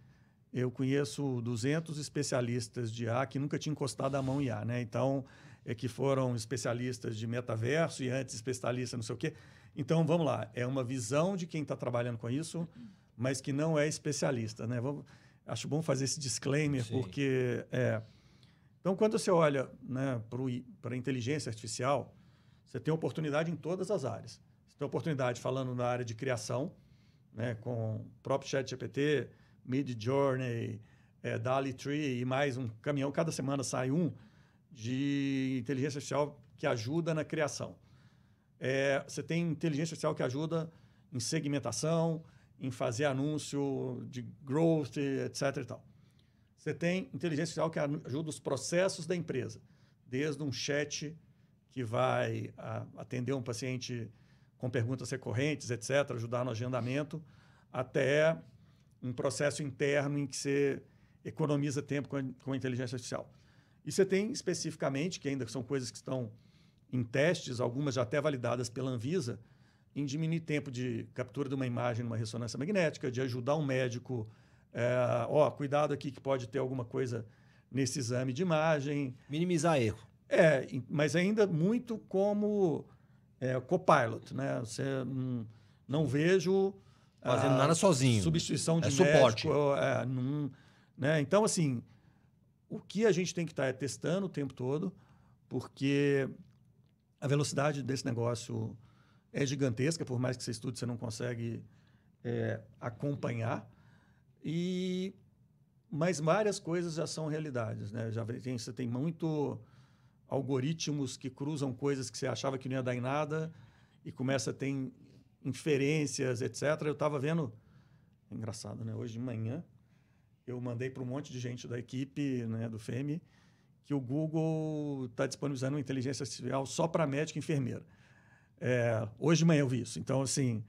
eu conheço 200 especialistas de A que nunca tinham encostado a mão em A, né? Então, é que foram especialistas de metaverso e antes especialista não sei o quê. Então, vamos lá, é uma visão de quem está trabalhando com isso, mas que não é especialista, né? Vamos Acho bom fazer esse disclaimer, Sim. porque. É, então, quando você olha né, para a inteligência artificial, você tem oportunidade em todas as áreas. Você tem oportunidade falando na área de criação, né, com o próprio Chat GPT, Mid Journey, é, Dali Tree e mais um caminhão. Cada semana sai um de inteligência artificial que ajuda na criação. É, você tem inteligência artificial que ajuda em segmentação, em fazer anúncio de growth, etc. E tal. Você tem inteligência artificial que ajuda os processos da empresa, desde um chat que vai ah, atender um paciente com perguntas recorrentes, etc., ajudar no agendamento, até um processo interno em que você economiza tempo com a, com a inteligência artificial. E você tem especificamente, que ainda são coisas que estão em testes, algumas já até validadas pela Anvisa, em diminuir tempo de captura de uma imagem numa ressonância magnética, de ajudar um médico, é, ó, cuidado aqui que pode ter alguma coisa nesse exame de imagem. Minimizar erro. É, mas ainda muito como é, copilot, né? Você hum, não vejo fazendo ah, nada sozinho. Né? Substituição é de é suporte. Médico, é, num, né? Então, assim, o que a gente tem que estar tá é testando o tempo todo, porque a velocidade desse negócio é gigantesca, por mais que você estude, você não consegue é, acompanhar. E mas várias coisas já são realidades, né? Já tem, você tem muito algoritmos que cruzam coisas que você achava que não ia dar em nada e começa a ter inferências, etc. Eu estava vendo, é engraçado, né? Hoje de manhã eu mandei para um monte de gente da equipe, né, do FEMI, que o Google está disponibilizando uma inteligência artificial só para médico e enfermeira. É, hoje de manhã eu vi isso. Então, assim,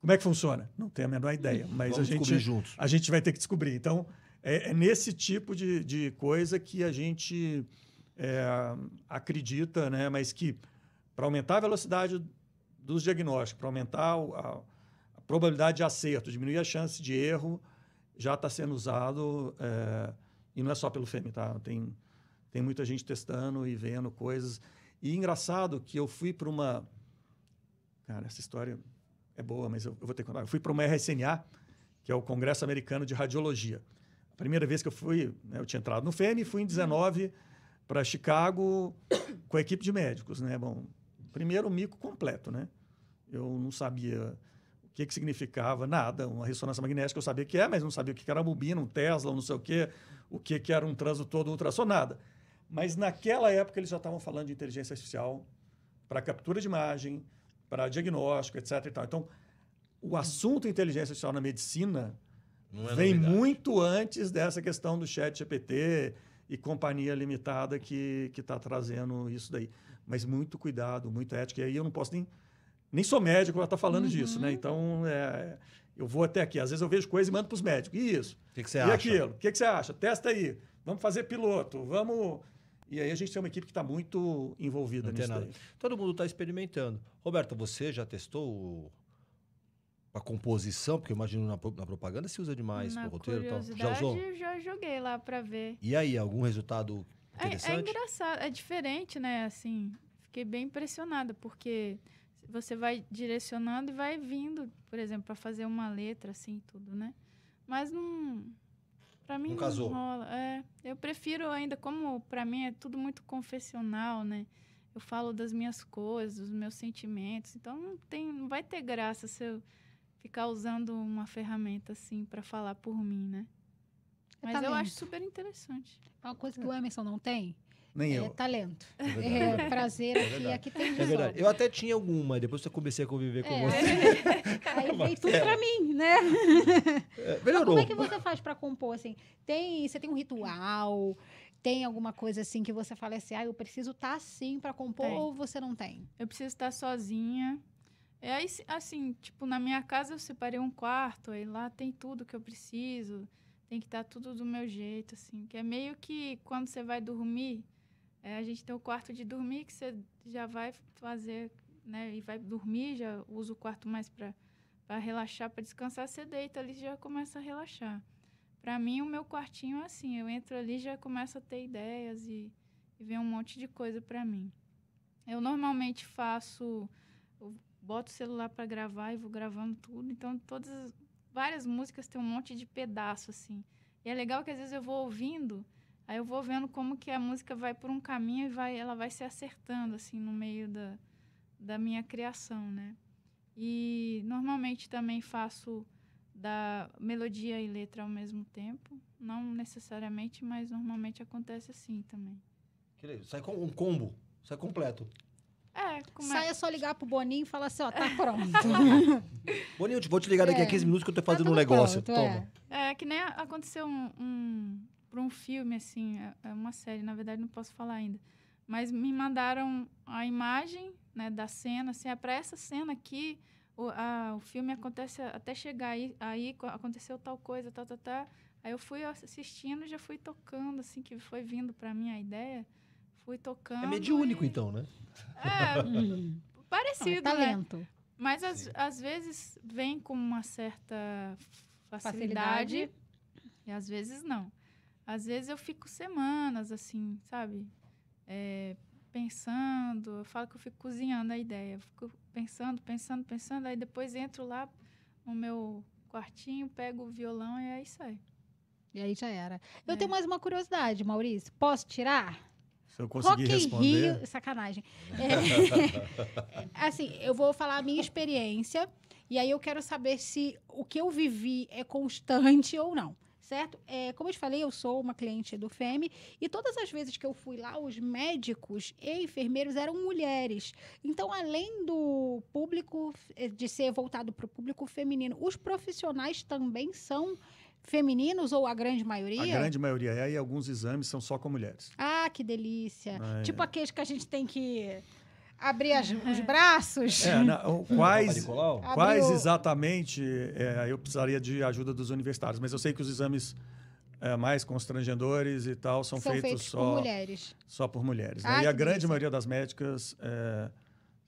como é que funciona? Não tenho a menor ideia, hum, mas Vamos a gente, juntos. a gente vai ter que descobrir. Então, é, é nesse tipo de, de, coisa que a gente é, acredita, né? mas que para aumentar a velocidade dos diagnósticos, para aumentar a, a, probabilidade de acerto, diminuir a chance de erro, já está sendo usado, é, e não é só pelo FEMI, tá? tem, tem muita gente testando e vendo coisas. E engraçado que eu fui para uma. Cara, essa história é boa, mas eu, eu vou ter que contar. Eu fui para uma RSNA, que é o Congresso Americano de Radiologia. A primeira vez que eu fui, né, eu tinha entrado no FEMI, fui em 19 para Chicago [COUGHS] com a equipe de médicos, né? Bom, primeiro o mico completo, né? Eu não sabia o que, que significava nada, uma ressonância magnética eu sabia que é, mas não sabia o que, era uma bobina, um Tesla, não sei o quê, o que, que era um transutor do ultrassom, nada. Mas naquela época eles já estavam falando de inteligência artificial para captura de imagem, para diagnóstico, etc. Então, o assunto inteligência artificial na medicina é vem muito antes dessa questão do chat GPT e companhia limitada que está trazendo isso daí. Mas muito cuidado, muita ética. E aí eu não posso nem... Nem sou médico para estar tá falando uhum. disso, né? Uhum. Então, é, eu vou até aqui. Às vezes eu vejo coisa e mando para os médicos. E isso? O que, você e acha? E aquilo? O que, que você acha? Testa aí. Vamos fazer piloto. Vamos e aí a gente tem uma equipe que está muito envolvida nisso Todo mundo está experimentando. Roberto, você já testou a composição? Porque eu imagino na, na propaganda se usa demais o roteiro. Então, já usou? já joguei lá para ver. E aí, algum resultado interessante? É, é engraçado, é diferente, né? Assim, fiquei bem impressionada, porque você vai direcionando e vai vindo, por exemplo, para fazer uma letra, assim, tudo, né? Mas não para mim não, não rola. É, eu prefiro ainda, como para mim é tudo muito confessional, né? Eu falo das minhas coisas, dos meus sentimentos. Então não, tem, não vai ter graça se eu ficar usando uma ferramenta assim para falar por mim, né? Mas eu acho super interessante. É uma coisa que o Emerson não tem, nem é eu. talento. É, é prazer é aqui. Aqui tem É verdade. Eu até tinha alguma, depois eu comecei a conviver com é. você. [LAUGHS] Aí veio tudo pra mim, né? É, melhorou. Mas como é que você faz pra compor, assim? Tem, você tem um ritual? tem alguma coisa assim que você fala assim, ah, eu preciso estar tá assim para compor tem. ou você não tem? Eu preciso estar tá sozinha. É aí, assim, tipo, na minha casa eu separei um quarto, aí lá tem tudo que eu preciso, tem que estar tá tudo do meu jeito, assim, que é meio que quando você vai dormir, é, a gente tem o quarto de dormir, que você já vai fazer, né? E vai dormir, já usa o quarto mais para relaxar, para descansar. Você deita ali e já começa a relaxar. Para mim, o meu quartinho é assim. Eu entro ali já começo a ter ideias e, e vem um monte de coisa para mim. Eu normalmente faço... Eu boto o celular para gravar e vou gravando tudo. Então, todas várias músicas têm um monte de pedaço, assim. E é legal que às vezes eu vou ouvindo Aí eu vou vendo como que a música vai por um caminho e vai, ela vai se acertando assim no meio da, da minha criação, né? E normalmente também faço da melodia e letra ao mesmo tempo, não necessariamente, mas normalmente acontece assim também. Sai com um combo, sai completo. É, como Sai é só ligar pro Boninho e falar assim, ó, tá [LAUGHS] pronto. [LAUGHS] Boninho, eu te, vou te ligar daqui é. a 15 minutos que eu tô tá fazendo tá um negócio. Pronto, Toma. É. é. que nem aconteceu um, um, para um filme, assim, é, é uma série, na verdade não posso falar ainda. Mas me mandaram a imagem né, da cena, assim, é para essa cena aqui, o, a, o filme acontece até chegar aí, aí aconteceu tal coisa, tal, tal, tal. Aí eu fui assistindo, já fui tocando, assim, que foi vindo para mim a ideia. Fui tocando. É mediúnico, e... então, né? É, [LAUGHS] parecido. Não, é né? talento. Né? Mas às, às vezes vem com uma certa facilidade, facilidade, e às vezes não. Às vezes eu fico semanas assim, sabe? É, pensando, eu falo que eu fico cozinhando a ideia, eu fico pensando, pensando, pensando, aí depois entro lá no meu quartinho, pego o violão e aí sai. E aí já era. Eu é. tenho mais uma curiosidade, Maurício. Posso tirar? Se eu conseguir Rock responder. Rio... Sacanagem. É... [LAUGHS] assim, eu vou falar a minha experiência. E aí eu quero saber se o que eu vivi é constante ou não certo? É, como eu te falei, eu sou uma cliente do FEME e todas as vezes que eu fui lá, os médicos e enfermeiros eram mulheres. Então, além do público, é, de ser voltado para o público feminino, os profissionais também são femininos ou a grande maioria? A grande maioria é, e alguns exames são só com mulheres. Ah, que delícia. tipo é. aqueles que a gente tem que abrir as, os braços. É, quais, quais exatamente é, eu precisaria de ajuda dos universitários? Mas eu sei que os exames é, mais constrangedores e tal são, são feitos, feitos, só por mulheres. Só por mulheres. Né? Ai, ah, e a grande maioria das médicas, é,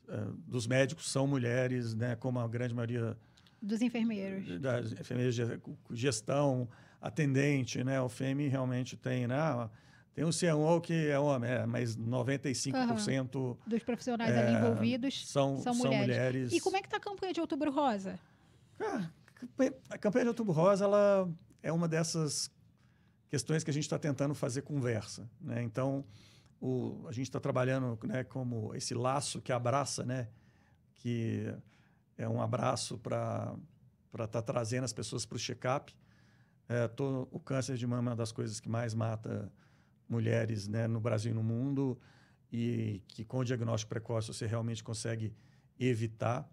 é, dos médicos são mulheres, né? Como a grande maioria dos enfermeiros. Das enfermeiras de gestão, atendente, né? O FEMI realmente tem, né? Tem um CMO que é homem, é, mas 95% uhum. dos profissionais é, ali envolvidos são, são, são mulheres. E como é que está a campanha de Outubro Rosa? Ah, a campanha de Outubro Rosa ela é uma dessas questões que a gente está tentando fazer conversa. Né? Então, o, a gente está trabalhando né, como esse laço que abraça, né? que é um abraço para estar tá trazendo as pessoas para o check-up. É, o câncer de mama é uma das coisas que mais mata mulheres né, no Brasil e no mundo, e que com o diagnóstico precoce você realmente consegue evitar.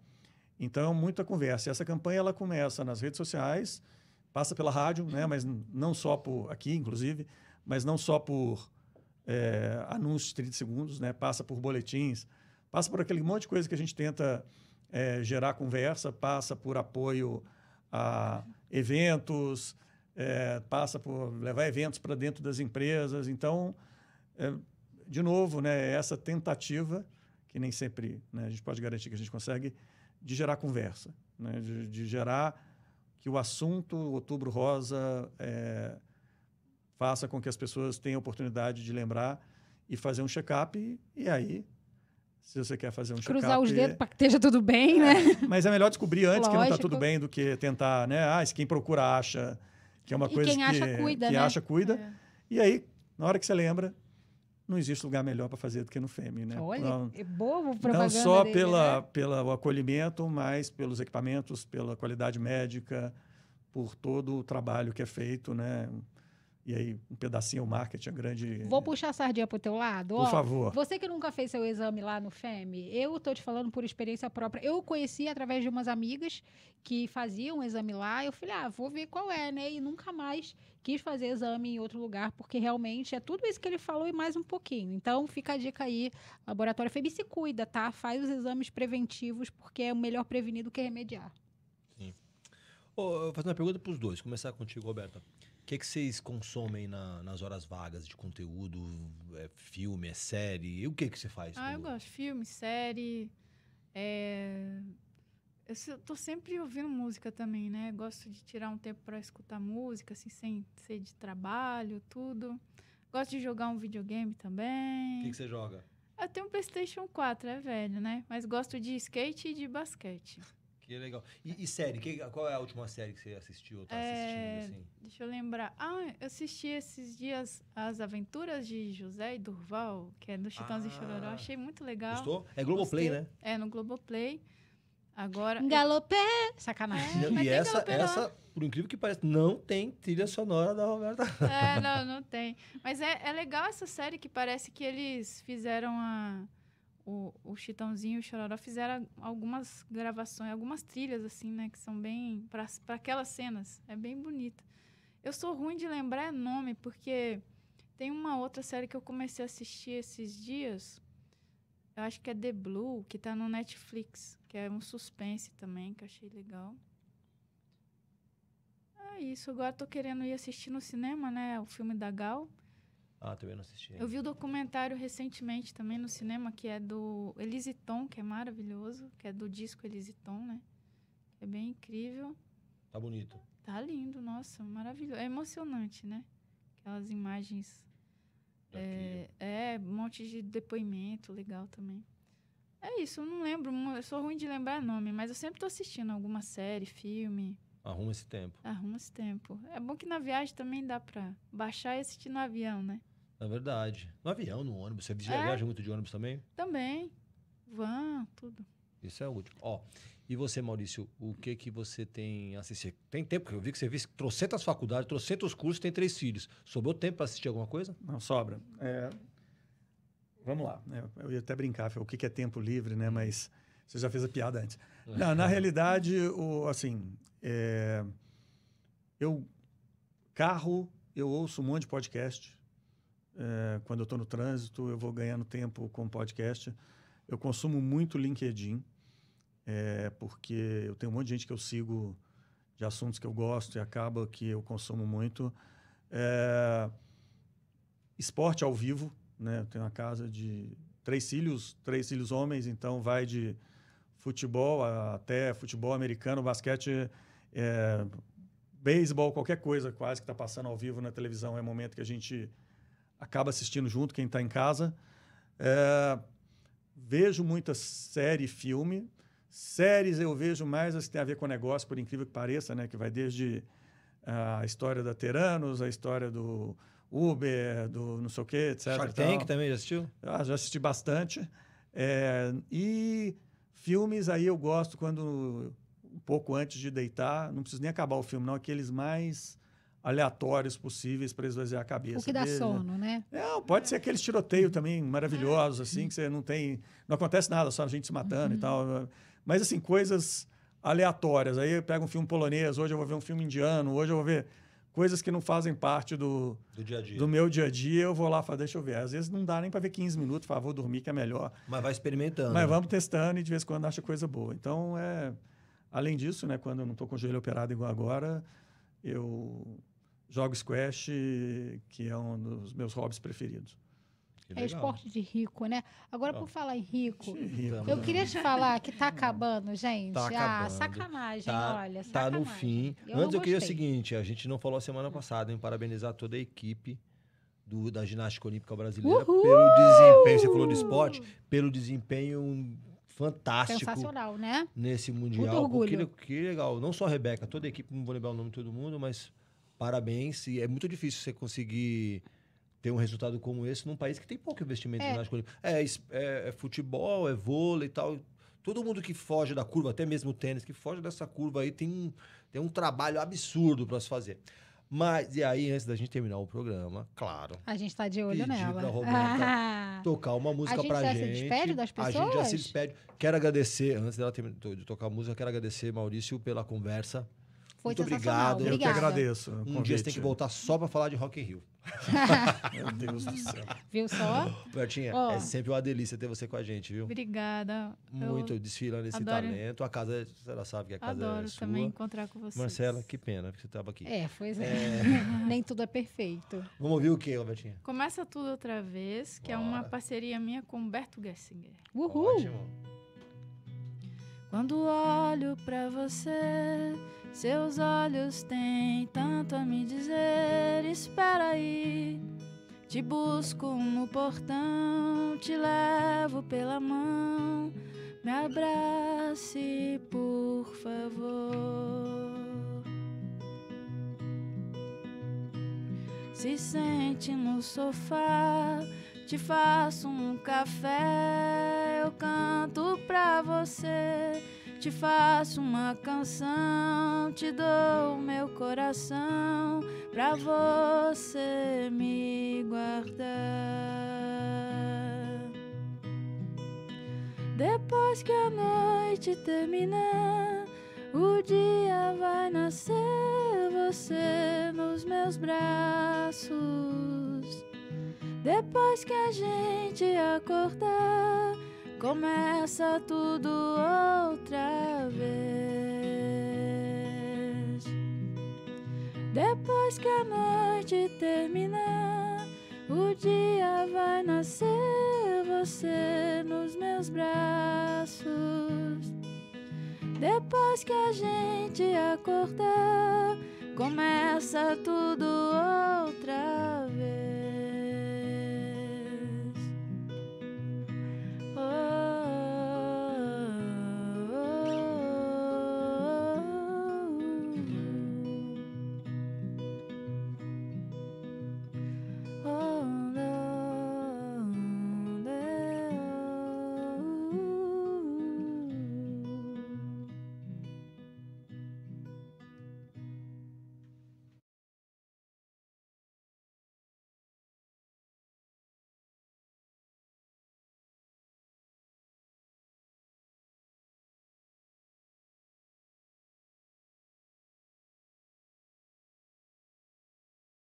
Então, muita conversa. E essa campanha ela começa nas redes sociais, passa pela rádio, né, mas não só por aqui, inclusive, mas não só por é, anúncios de 30 segundos, né, passa por boletins, passa por aquele monte de coisa que a gente tenta é, gerar conversa, passa por apoio a eventos, é, passa por levar eventos para dentro das empresas. Então, é, de novo, né, é essa tentativa, que nem sempre né, a gente pode garantir que a gente consegue, de gerar conversa, né, de, de gerar que o assunto Outubro Rosa é, faça com que as pessoas tenham a oportunidade de lembrar e fazer um check-up. E, e, aí, se você quer fazer um check-up. Cruzar check os dedos para que esteja tudo bem, é, né? Mas é melhor descobrir antes Lógico. que não está tudo bem do que tentar, né? Ah, se quem procura acha que é uma e coisa quem que acha cuida. Que né? acha, cuida. É. E aí, na hora que você lembra, não existe lugar melhor para fazer do que no FEMI, né? Olha, não, é bobo propaganda Não só dele, pela, né? pelo acolhimento, mas pelos equipamentos, pela qualidade médica, por todo o trabalho que é feito, né? E aí, um pedacinho o marketing, a grande. Vou puxar a sardinha pro teu lado. Por Ó, favor. Você que nunca fez seu exame lá no FEM, eu tô te falando por experiência própria. Eu conheci através de umas amigas que faziam um exame lá. Eu falei, ah, vou ver qual é, né? E nunca mais quis fazer exame em outro lugar, porque realmente é tudo isso que ele falou e mais um pouquinho. Então, fica a dica aí, laboratório FEM, se cuida, tá? Faz os exames preventivos, porque é melhor prevenir do que é remediar. Sim. vou fazer uma pergunta pros dois. Começar contigo, Roberta que, que vocês consomem na, nas horas vagas de conteúdo? É filme, é série? E o que, que você faz? Ah, eu gosto de filme, série. É... Eu tô sempre ouvindo música também, né? Gosto de tirar um tempo para escutar música, assim, sem ser de trabalho, tudo. Gosto de jogar um videogame também. O que, que você joga? Eu tenho um PlayStation 4, é velho, né? Mas gosto de skate e de basquete. Que legal. E, e série? Que, qual é a última série que você assistiu ou tá é, assistindo? Assim? Deixa eu lembrar. Ah, eu assisti esses dias As Aventuras de José e Durval, que é do Chitãos ah. e Chororó. Achei muito legal. Gostou? É Globoplay, Gostei. né? É, no Globoplay. Agora. Galopé! Sacanagem. e essa, essa, por incrível que pareça, não tem trilha sonora da Roberta. É, não, não tem. Mas é, é legal essa série que parece que eles fizeram a o, o Chitãozinho e o Chororó fizeram algumas gravações, algumas trilhas, assim, né? Que são bem. para aquelas cenas. É bem bonita. Eu sou ruim de lembrar nome, porque tem uma outra série que eu comecei a assistir esses dias. Eu acho que é The Blue, que tá no Netflix, que é um suspense também, que eu achei legal. É isso, agora tô querendo ir assistir no cinema, né? O filme da Gal. Ah, também não assisti. Eu vi o documentário recentemente também no cinema, que é do Elisiton, que é maravilhoso, que é do disco Elisiton, né? É bem incrível. Tá bonito. Tá lindo, nossa, maravilhoso. É emocionante, né? Aquelas imagens. É, é, um monte de depoimento legal também. É isso, eu não lembro, eu sou ruim de lembrar nome, mas eu sempre tô assistindo alguma série, filme. Arruma esse tempo. Arruma esse tempo. É bom que na viagem também dá pra baixar e assistir no avião, né? É verdade. No avião, no ônibus. Você é? viaja é. muito de ônibus também? Também. Van, tudo. Isso é útil. Ó, e você, Maurício, o que que você tem assistido? Tem tempo que eu vi que você trouxe tantas faculdades, trouxe tantos cursos, tem três filhos. Sobrou tempo para assistir alguma coisa? Não, sobra. É... Vamos lá. É, eu ia até brincar, o que, é tempo livre, né? Hum. Mas você já fez a piada antes. [LAUGHS] Não, na realidade, o, assim, é... eu... Carro, eu ouço um monte de podcast é, quando eu estou no trânsito, eu vou ganhando tempo com podcast. Eu consumo muito LinkedIn, é, porque eu tenho um monte de gente que eu sigo de assuntos que eu gosto e acaba que eu consumo muito. É, esporte ao vivo, né? Eu tenho uma casa de três filhos, três filhos homens, então vai de futebol até futebol americano, basquete, é, beisebol, qualquer coisa quase que está passando ao vivo na televisão é momento que a gente acaba assistindo junto, quem está em casa. É, vejo muita série e filme. Séries eu vejo mais as que têm a ver com negócio, por incrível que pareça, né? que vai desde a história da Teranos, a história do Uber, do não sei o quê, etc. Shark Tank tal. também já assistiu? Ah, já assisti bastante. É, e filmes aí eu gosto quando um pouco antes de deitar, não preciso nem acabar o filme, não, aqueles mais aleatórios possíveis para esvaziar a cabeça. O que dá dele, né? sono, né? né? pode é. ser aqueles tiroteios também maravilhosos, é. Ah. assim, que você não tem. Não acontece nada, só a gente se matando uhum. e tal. Né? Mas, assim, coisas aleatórias. Aí eu pego um filme polonês, hoje eu vou ver um filme indiano, hoje eu vou ver coisas que não fazem parte do, do, dia -dia. do meu dia a dia, eu vou lá fazer, deixa eu ver. Às vezes não dá nem para ver 15 minutos, favor dormir que é melhor. Mas vai experimentando. Mas né? vamos testando e de vez em quando acha coisa boa. Então, é... além disso, né, quando eu não estou com o joelho operado igual agora, eu jogo squash, que é um dos meus hobbies preferidos. É esporte de rico, né? Agora, por falar em rico, rico eu queria te falar que tá acabando, gente. Tá ah, acabando. Ah, sacanagem, tá, olha. Sacanagem. Tá no fim. Eu Antes, eu queria o seguinte: a gente não falou semana passada, em parabenizar toda a equipe. Do, da ginástica olímpica brasileira Uhul! pelo desempenho, você falou do esporte, pelo desempenho fantástico. Sensacional, né? Nesse mundial. Muito orgulho. Que, que legal. Não só a Rebeca, toda a equipe, não vou lembrar o nome de todo mundo, mas parabéns. E é muito difícil você conseguir ter um resultado como esse num país que tem pouco investimento é. em ginástica olímpica. É, é, é, futebol, é vôlei e tal. Todo mundo que foge da curva, até mesmo o tênis, que foge dessa curva aí, tem, tem um trabalho absurdo para se fazer. Mas, e aí, antes da gente terminar o programa, claro. A gente tá de olho nela. Pra [LAUGHS] tocar uma música a gente já gente. Se despede das pessoas? A gente já se despede. Quero agradecer, antes dela de tocar a música, quero agradecer, Maurício, pela conversa. Foi Muito obrigado. Obrigada. Eu que agradeço. Um convite. dia você tem que voltar só para falar de Rock in Rio. [LAUGHS] Meu Deus do céu. Viu só? Bertinha, oh. é sempre uma delícia ter você com a gente, viu? Obrigada. Muito eu desfilando esse adoro. talento. A casa, ela sabe que a casa é adoro é sua. Adoro também encontrar com você. Marcela, que pena que você estava aqui. É, pois é. é. [LAUGHS] Nem tudo é perfeito. Vamos ouvir o quê, Robertinha? Começa tudo outra vez, que Bora. é uma parceria minha com Humberto Gessinger. Uhul! Ótimo. Quando olho para você, seus olhos têm tanto a me dizer. Espera aí, te busco no portão, te levo pela mão. Me abrace, por favor. Se sente no sofá, te faço um café, eu canto pra você te faço uma canção, te dou meu coração pra você me guardar. Depois que a noite terminar, o dia vai nascer, você nos meus braços. Depois que a gente acordar, começa tudo outra vez. Depois que a noite terminar, o dia vai nascer você nos meus braços. Depois que a gente acordar, começa tudo outra vez.